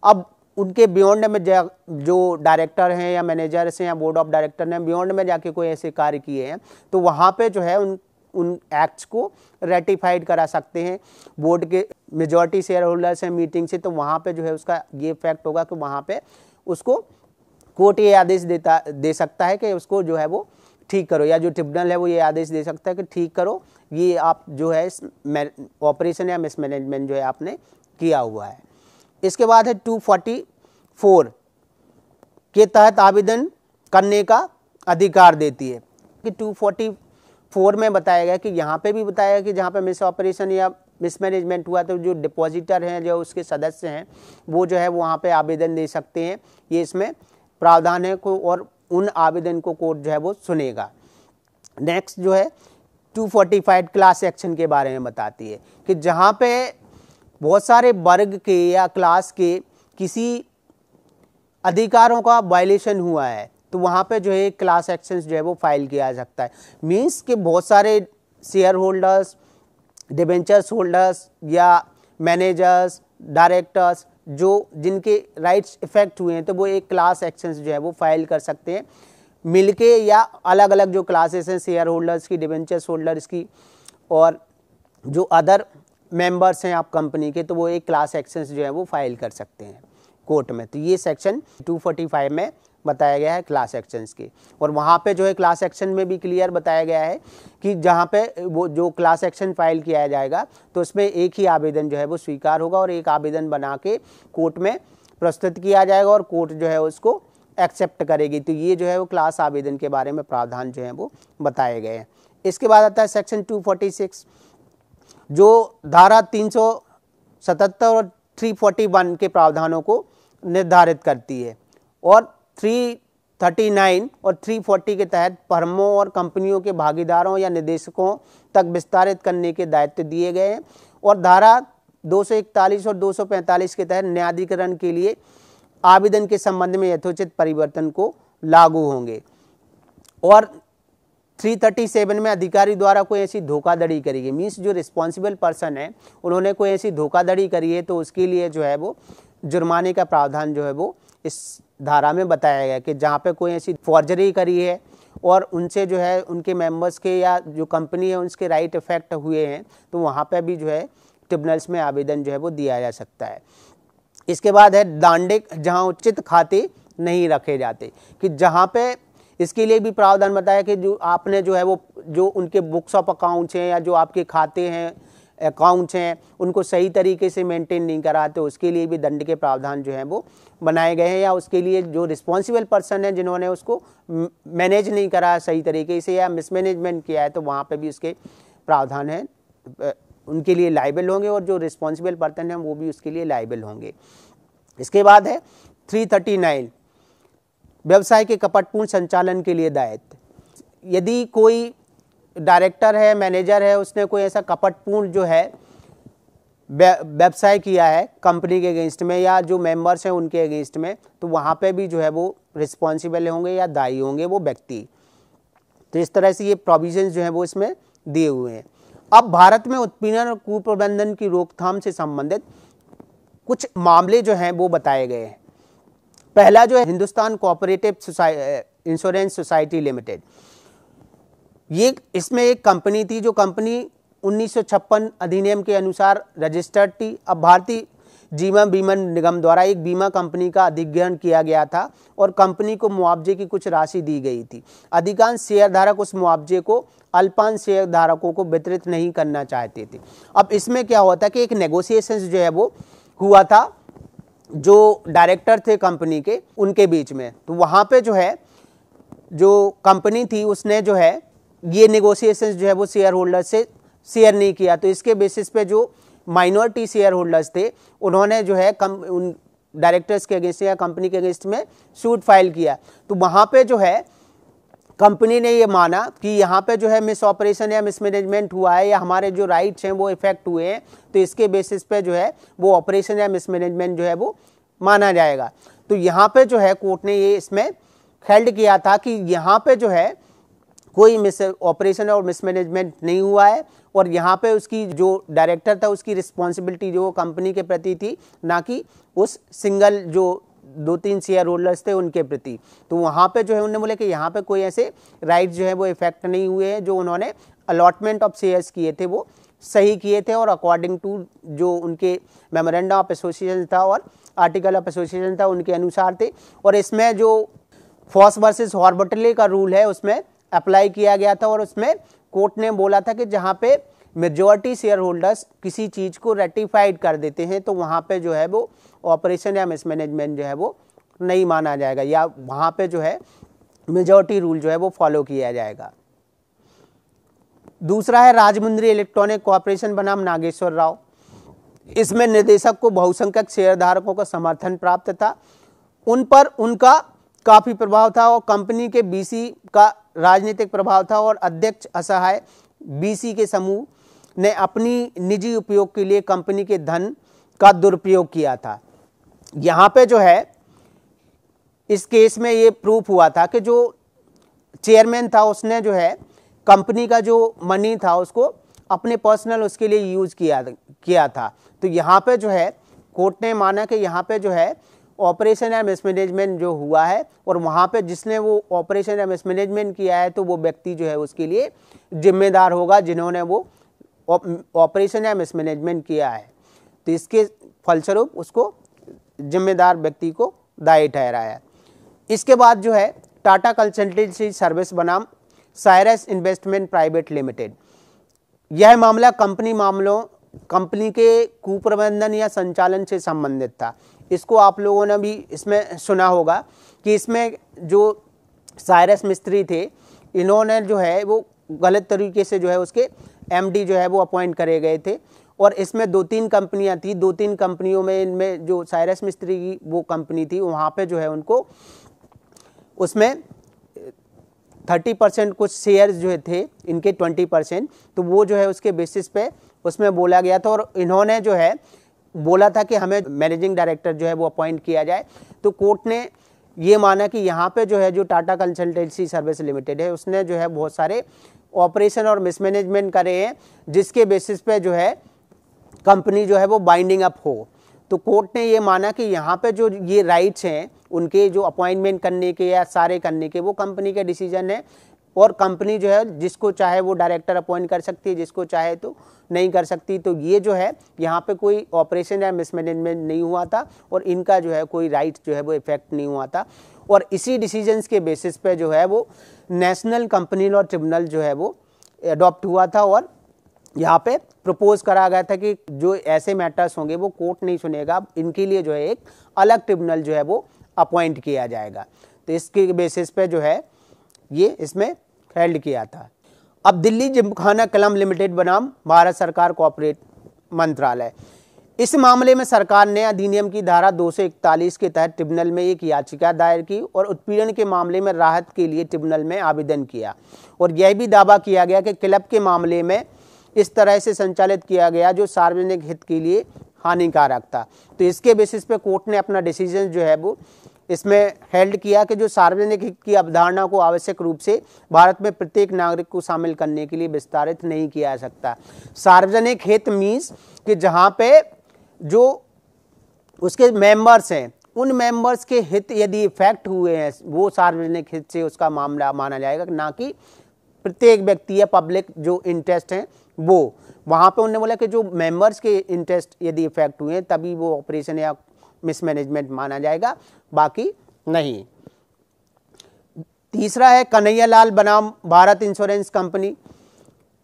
अब उनके बियॉन्ड में जो डायरेक्टर हैं या मैनेजर्स हैं या बोर्ड ऑफ डायरेक्टर ने बियॉन्ड में जाके कोई ऐसे कार्य किए हैं तो वहाँ पे जो है उन उन एक्ट्स को रेटिफाइड करा सकते हैं बोर्ड के मेजॉरिटी शेयर होल्डर्स हैं मीटिंग से तो वहाँ पे जो है उसका ये फैक्ट होगा कि वहाँ पे उसको कोर्ट ये आदेश देता दे सकता है कि उसको जो है वो ठीक करो या जो ट्रिब्यूनल है वो ये आदेश दे सकता है कि ठीक करो ये आप जो है ऑपरेशन या मिसमैनेजमेंट जो है आपने किया हुआ है इसके बाद है 244 के तहत आवेदन करने का अधिकार देती है कि 244 में बताया गया कि यहाँ पे भी बताया कि जहाँ पे मिस ऑपरेशन या मिसमैनेजमेंट हुआ तो जो डिपॉजिटर हैं जो उसके सदस्य हैं वो जो है वहाँ पे आवेदन दे सकते हैं ये इसमें प्रावधान है को और उन आवेदन को कोर्ट जो है वो सुनेगा नेक्स्ट जो है 245 क्लास एक्शन के बारे में बताती है कि जहाँ पे बहुत सारे वर्ग के या क्लास के किसी अधिकारों का वायलेशन हुआ है तो वहाँ पे जो है क्लास एक्शन जो है वो फाइल किया जा सकता है मीन्स के बहुत सारे शेयर होल्डर्स डिबेंचर्स होल्डर्स या मैनेजर्स डायरेक्टर्स जो जिनके राइट्स इफेक्ट हुए हैं तो वो एक क्लास एक्शन जो है वो फाइल कर सकते हैं मिलके या अलग अलग जो क्लासेस हैं शेयर होल्डर्स की डिबेंचर्स होल्डर्स की और जो अदर मेंबर्स हैं आप कंपनी के तो वो एक क्लास एक्शंस जो है वो फाइल कर सकते हैं कोर्ट में तो ये सेक्शन 245 में बताया गया है क्लास एक्शंस के और वहाँ पे जो है क्लास एक्शन में भी क्लियर बताया गया है कि जहाँ पे वो जो क्लास एक्शन फाइल किया जाएगा तो उसमें एक ही आवेदन जो है वो स्वीकार होगा और एक आवेदन बना के कोर्ट में प्रस्तुत किया जाएगा और कोर्ट जो है उसको एक्सेप्ट करेगी तो ये जो है वो क्लास आवेदन के बारे में प्रावधान जो है वो बताए गए हैं इसके बाद आता है सेक्शन टू जो धारा 377 और 341 के प्रावधानों को निर्धारित करती है और 339 और 340 के तहत फर्मों और कंपनियों के भागीदारों या निदेशकों तक विस्तारित करने के दायित्व दिए गए हैं और धारा 241 और 245 के तहत न्यायाधिकरण के लिए आवेदन के संबंध में यथोचित परिवर्तन को लागू होंगे और 337 में अधिकारी द्वारा कोई ऐसी धोखाधड़ी करी गई मीन्स जो रिस्पॉन्सिबल पर्सन है उन्होंने कोई ऐसी धोखाधड़ी करी है तो उसके लिए जो है वो जुर्माने का प्रावधान जो है वो इस धारा में बताया गया कि जहाँ पे कोई ऐसी फॉर्जरी करी है और उनसे जो है उनके मेंबर्स के या जो कंपनी है उसके राइट इफेक्ट हुए हैं तो वहाँ पर भी जो है ट्रिब्यूनल्स में आवेदन जो है वो दिया जा सकता है इसके बाद है दांडे जहाँ उचित खाते नहीं रखे जाते कि जहाँ पर इसके लिए भी प्रावधान बताया कि जो आपने जो है वो जो उनके बुक्स ऑफ अकाउंट्स हैं या जो आपके खाते हैं अकाउंट्स हैं उनको सही तरीके से मेंटेन नहीं कराते उसके लिए भी दंड के प्रावधान जो हैं वो बनाए गए हैं या उसके लिए जो रिस्पॉन्सिबल पर्सन है जिन्होंने उसको मैनेज नहीं करा सही तरीके से या मिसमैनेजमेंट किया है तो वहाँ पर भी उसके प्रावधान हैं उनके लिए लाइबल होंगे और जो रिस्पॉन्सिबल पर्सन हैं वो भी उसके लिए लाइबल होंगे इसके बाद है थ्री थर्टी नाइन व्यवसाय के कपटपूर्ण संचालन के लिए दायित्व यदि कोई डायरेक्टर है मैनेजर है उसने कोई ऐसा कपटपूर्ण जो है व्यवसाय किया है कंपनी के अगेंस्ट में या जो मेंबर्स हैं उनके अगेंस्ट में तो वहाँ पे भी जो है वो रिस्पॉन्सिबल होंगे या दायी होंगे वो व्यक्ति तो इस तरह से ये प्रोविजन जो है वो इसमें दिए हुए हैं अब भारत में उत्पीड़न और कुप्रबंधन की रोकथाम से संबंधित कुछ मामले जो हैं वो बताए गए हैं पहला जो है Hindustan cooperative insurance society limited ये इसमें एक कंपनी थी जो कंपनी उन्नीस अधिनियम के अनुसार रजिस्टर्ड थी अब भारतीय जीवन बीमा निगम द्वारा एक बीमा कंपनी का अधिग्रहण किया गया था और कंपनी को मुआवजे की कुछ राशि दी गई थी अधिकांश शेयरधारक उस मुआवजे को अल्पान शेयरधारकों को वितरित नहीं करना चाहते थे अब इसमें क्या होता कि एक नेगोशिएशन जो है वो हुआ था जो डायरेक्टर थे कंपनी के उनके बीच में तो वहाँ पे जो है जो कंपनी थी उसने जो है ये नेगोशिएशन जो है वो शेयर होल्डर से शेयर नहीं किया तो इसके बेसिस पे जो माइनॉरिटी शेयर होल्डर्स थे उन्होंने जो है कम उन डायरेक्टर्स के अगेंस्ट या कंपनी के अगेंस्ट में सूट फाइल किया तो वहाँ पे जो है कंपनी ने ये माना कि यहाँ पे जो है मिस ऑपरेशन या मिसमैनेजमेंट हुआ है या हमारे जो राइट्स हैं वो इफेक्ट हुए हैं तो इसके बेसिस पे जो है वो ऑपरेशन या मैनेजमेंट जो है वो माना जाएगा तो यहाँ पे जो है कोर्ट ने ये इसमें हेल्ड किया था कि यहाँ पे जो है कोई मिस ऑपरेशन और मिसमैनेजमेंट नहीं हुआ है और यहाँ पर उसकी जो डायरेक्टर था उसकी रिस्पॉन्सिबिलिटी जो कंपनी के प्रति थी ना कि उस सिंगल जो दो तीन शेयर होल्डर्स थे उनके प्रति तो वहाँ पे जो है उन्होंने बोला कि यहाँ पे कोई ऐसे राइट जो है वो इफेक्ट नहीं हुए हैं जो उन्होंने अलॉटमेंट ऑफ शेयर्स किए थे वो सही किए थे और अकॉर्डिंग टू जो उनके मेमोरेंडम ऑफ एसोसिएशन था और आर्टिकल ऑफ एसोसिएशन था उनके अनुसार थे और इसमें जो फॉस वर्सेज हॉर्बटले का रूल है उसमें अप्लाई किया गया था और उसमें कोर्ट ने बोला था कि जहाँ पे मेजोरिटी शेयर होल्डर्स किसी चीज़ को रेटिफाइड कर देते हैं तो वहाँ पे जो है वो ऑपरेशन या मिसमैनेजमेंट जो है वो नहीं माना जाएगा या वहाँ पे जो है मेजॉरिटी रूल जो है वो फॉलो किया जाएगा दूसरा है राजमुंद्री इलेक्ट्रॉनिक कॉरपोरेशन बनाम नागेश्वर राव इसमें निदेशक को बहुसंख्यक शेयरधारकों का समर्थन प्राप्त था उन पर उनका काफ़ी प्रभाव था और कंपनी के बीसी का राजनीतिक प्रभाव था और अध्यक्ष असहाय बीसी के समूह ने अपनी निजी उपयोग के लिए कंपनी के धन का दुरुपयोग किया था यहाँ पे जो है इस केस में ये प्रूफ हुआ था कि जो चेयरमैन था उसने जो है कंपनी का जो मनी था उसको अपने पर्सनल उसके लिए यूज किया किया था तो यहाँ पे जो है कोर्ट ने माना कि यहाँ पे जो है ऑपरेशन या मिसमैनेजमेंट जो हुआ है और वहाँ पे जिसने वो ऑपरेशन या मिसमैनेजमेंट किया है तो वो व्यक्ति जो है उसके लिए जिम्मेदार होगा जिन्होंने वो ऑपरेशन या मिसमैनेजमेंट किया है तो इसके फलस्वरूप उसको जिम्मेदार व्यक्ति को दायी ठहराया इसके बाद जो है टाटा कंसल्टेंसी सर्विस बनाम साइरस इन्वेस्टमेंट प्राइवेट लिमिटेड यह मामला कंपनी मामलों कंपनी के कुप्रबंधन या संचालन से संबंधित था इसको आप लोगों ने भी इसमें सुना होगा कि इसमें जो साइरस मिस्त्री थे इन्होंने जो है वो गलत तरीके से जो है उसके एमडी जो है वो अपॉइंट करे गए थे और इसमें दो तीन कंपनियां थी दो तीन कंपनियों में इनमें जो साइरस मिस्त्री की वो कंपनी थी वहाँ पे जो है उनको उसमें थर्टी परसेंट कुछ शेयर जो थे इनके ट्वेंटी परसेंट तो वो जो है उसके बेसिस पे उसमें बोला गया था और इन्होंने जो है बोला था कि हमें मैनेजिंग डायरेक्टर जो है वो अपॉइंट किया जाए तो कोर्ट ने ये माना कि यहाँ पे जो है जो टाटा कंसल्टेंसी सर्विस लिमिटेड है उसने जो है बहुत सारे ऑपरेशन और मिसमैनेजमेंट करे हैं जिसके बेसिस पे जो है कंपनी जो है वो बाइंडिंग अप हो तो कोर्ट ने ये माना कि यहाँ पे जो ये राइट्स हैं उनके जो अपॉइंटमेंट करने के या सारे करने के वो कंपनी के डिसीजन है और कंपनी जो है जिसको चाहे वो डायरेक्टर अपॉइंट कर सकती है जिसको चाहे तो नहीं कर सकती तो ये जो है यहाँ पे कोई ऑपरेशन या मिसमैनेजमेंट नहीं हुआ था और इनका जो है कोई राइट जो है वो इफेक्ट नहीं हुआ था और इसी डिसीजंस के बेसिस पे जो है वो नेशनल कंपनी लॉ ट्रिब्यूनल जो है वो अडॉप्ट हुआ था और यहाँ पे प्रपोज करा गया था कि जो ऐसे मैटर्स होंगे वो कोर्ट नहीं सुनेगा इनके लिए जो है एक अलग ट्रिब्यूनल जो है वो अपॉइंट किया जाएगा तो इसके बेसिस पे जो है ये इसमें हेल्ड किया था अब दिल्ली जिमखाना कलम लिमिटेड बनाम भारत सरकार कॉपरेट मंत्रालय इस मामले में सरकार ने अधिनियम की धारा 241 के तहत ट्रिब्यूनल में एक याचिका दायर की और उत्पीड़न के मामले में राहत के लिए ट्रिब्यूनल में आवेदन किया और यह भी दावा किया गया कि क्लब के मामले में इस तरह से संचालित किया गया जो सार्वजनिक हित के लिए हानिकारक था तो इसके बेसिस पे कोर्ट ने अपना डिसीजन जो है वो इसमें हेल्ड किया कि जो सार्वजनिक हित की अवधारणा को आवश्यक रूप से भारत में प्रत्येक नागरिक को शामिल करने के लिए विस्तारित नहीं किया जा सकता सार्वजनिक हित मीन्स कि जहाँ पे जो उसके मेंबर्स हैं उन मेंबर्स के हित यदि इफेक्ट हुए हैं वो सार्वजनिक हित से उसका मामला माना जाएगा ना कि प्रत्येक व्यक्ति या पब्लिक जो इंटरेस्ट हैं वो वहाँ पे उन्होंने बोला कि जो मेंबर्स के इंटरेस्ट यदि इफेक्ट हुए हैं तभी वो ऑपरेशन या मिसमैनेजमेंट माना जाएगा बाकी नहीं तीसरा है कन्हैया लाल बनाम भारत इंश्योरेंस कंपनी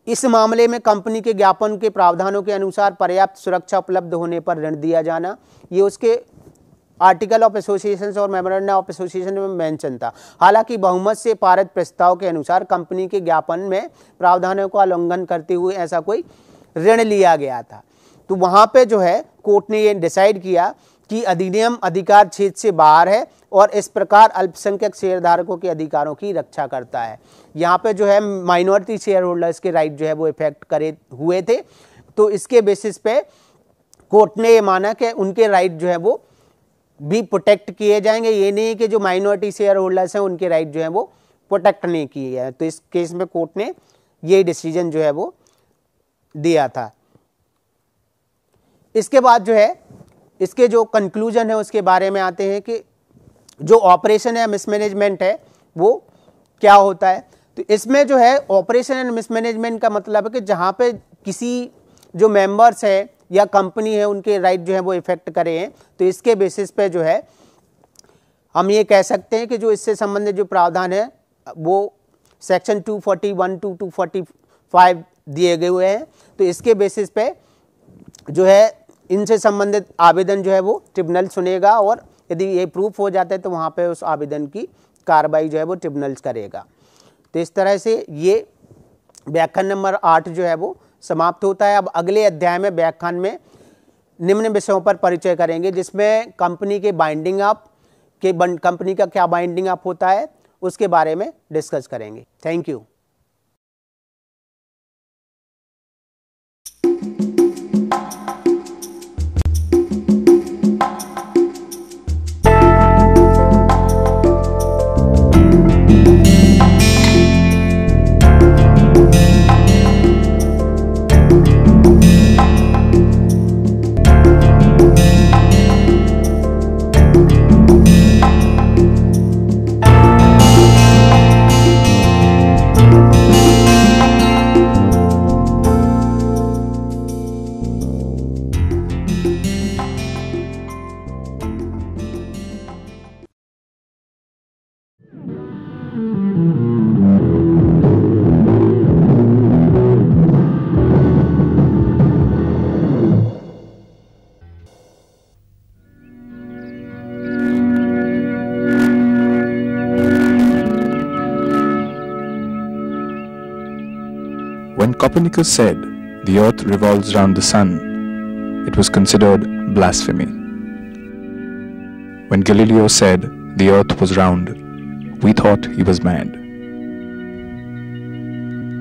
इस मामले में कंपनी के ज्ञापन के प्रावधानों के अनुसार पर्याप्त सुरक्षा उपलब्ध होने पर ऋण दिया जाना ये उसके आर्टिकल ऑफ एसोसिएशन और मेमोरेंडम ऑफ एसोसिएशन में मेंशन था हालांकि बहुमत से पारित प्रस्ताव के अनुसार कंपनी के ज्ञापन में प्रावधानों का उल्लंघन करते हुए ऐसा कोई ऋण लिया गया था तो वहाँ पे जो है कोर्ट ने ये डिसाइड किया कि अधिनियम अधिकार क्षेत्र से बाहर है और इस प्रकार अल्पसंख्यक शेयरधारकों के अधिकारों की रक्षा करता है यहाँ पे जो है माइनॉरिटी शेयर होल्डर्स के राइट जो है वो इफेक्ट करे हुए थे तो इसके बेसिस पे कोर्ट ने ये माना कि उनके राइट जो है वो भी प्रोटेक्ट किए जाएंगे ये नहीं कि जो माइनॉरिटी शेयर होल्डर्स हैं उनके राइट जो है वो प्रोटेक्ट नहीं किए हैं तो इस केस में कोर्ट ने ये डिसीजन जो है वो दिया था इसके बाद जो है इसके जो कंक्लूजन है उसके बारे में आते हैं कि जो ऑपरेशन या मिसमैनेजमेंट है वो क्या होता है तो इसमें जो है ऑपरेशन एंड मिसमैनेजमेंट का मतलब है कि जहाँ पे किसी जो मेंबर्स है या कंपनी है उनके राइट जो है वो इफेक्ट करे हैं तो इसके बेसिस पे जो है हम ये कह सकते हैं कि जो इससे संबंधित जो प्रावधान है वो सेक्शन 241 टू 245 दिए गए हुए हैं तो इसके बेसिस पे जो है इनसे संबंधित आवेदन जो है वो ट्रिब्यूनल सुनेगा और यदि ये प्रूफ हो जाता है तो वहाँ पे उस आवेदन की कार्रवाई जो है वो ट्रिब्यूनल्स करेगा तो इस तरह से ये व्याख्यान नंबर आठ जो है वो समाप्त होता है अब अगले अध्याय में व्याख्यान में निम्न विषयों पर परिचय करेंगे जिसमें कंपनी के बाइंडिंग अप के कंपनी का क्या बाइंडिंग अप होता है उसके बारे में डिस्कस करेंगे thank you Copernicus said the earth revolves around the sun, it was considered blasphemy. When Galileo said the earth was round, we thought he was mad.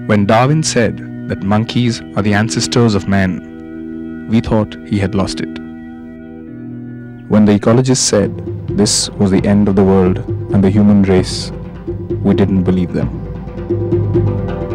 When Darwin said that monkeys are the ancestors of man, we thought he had lost it. When the ecologists said this was the end of the world and the human race, we didn't believe them.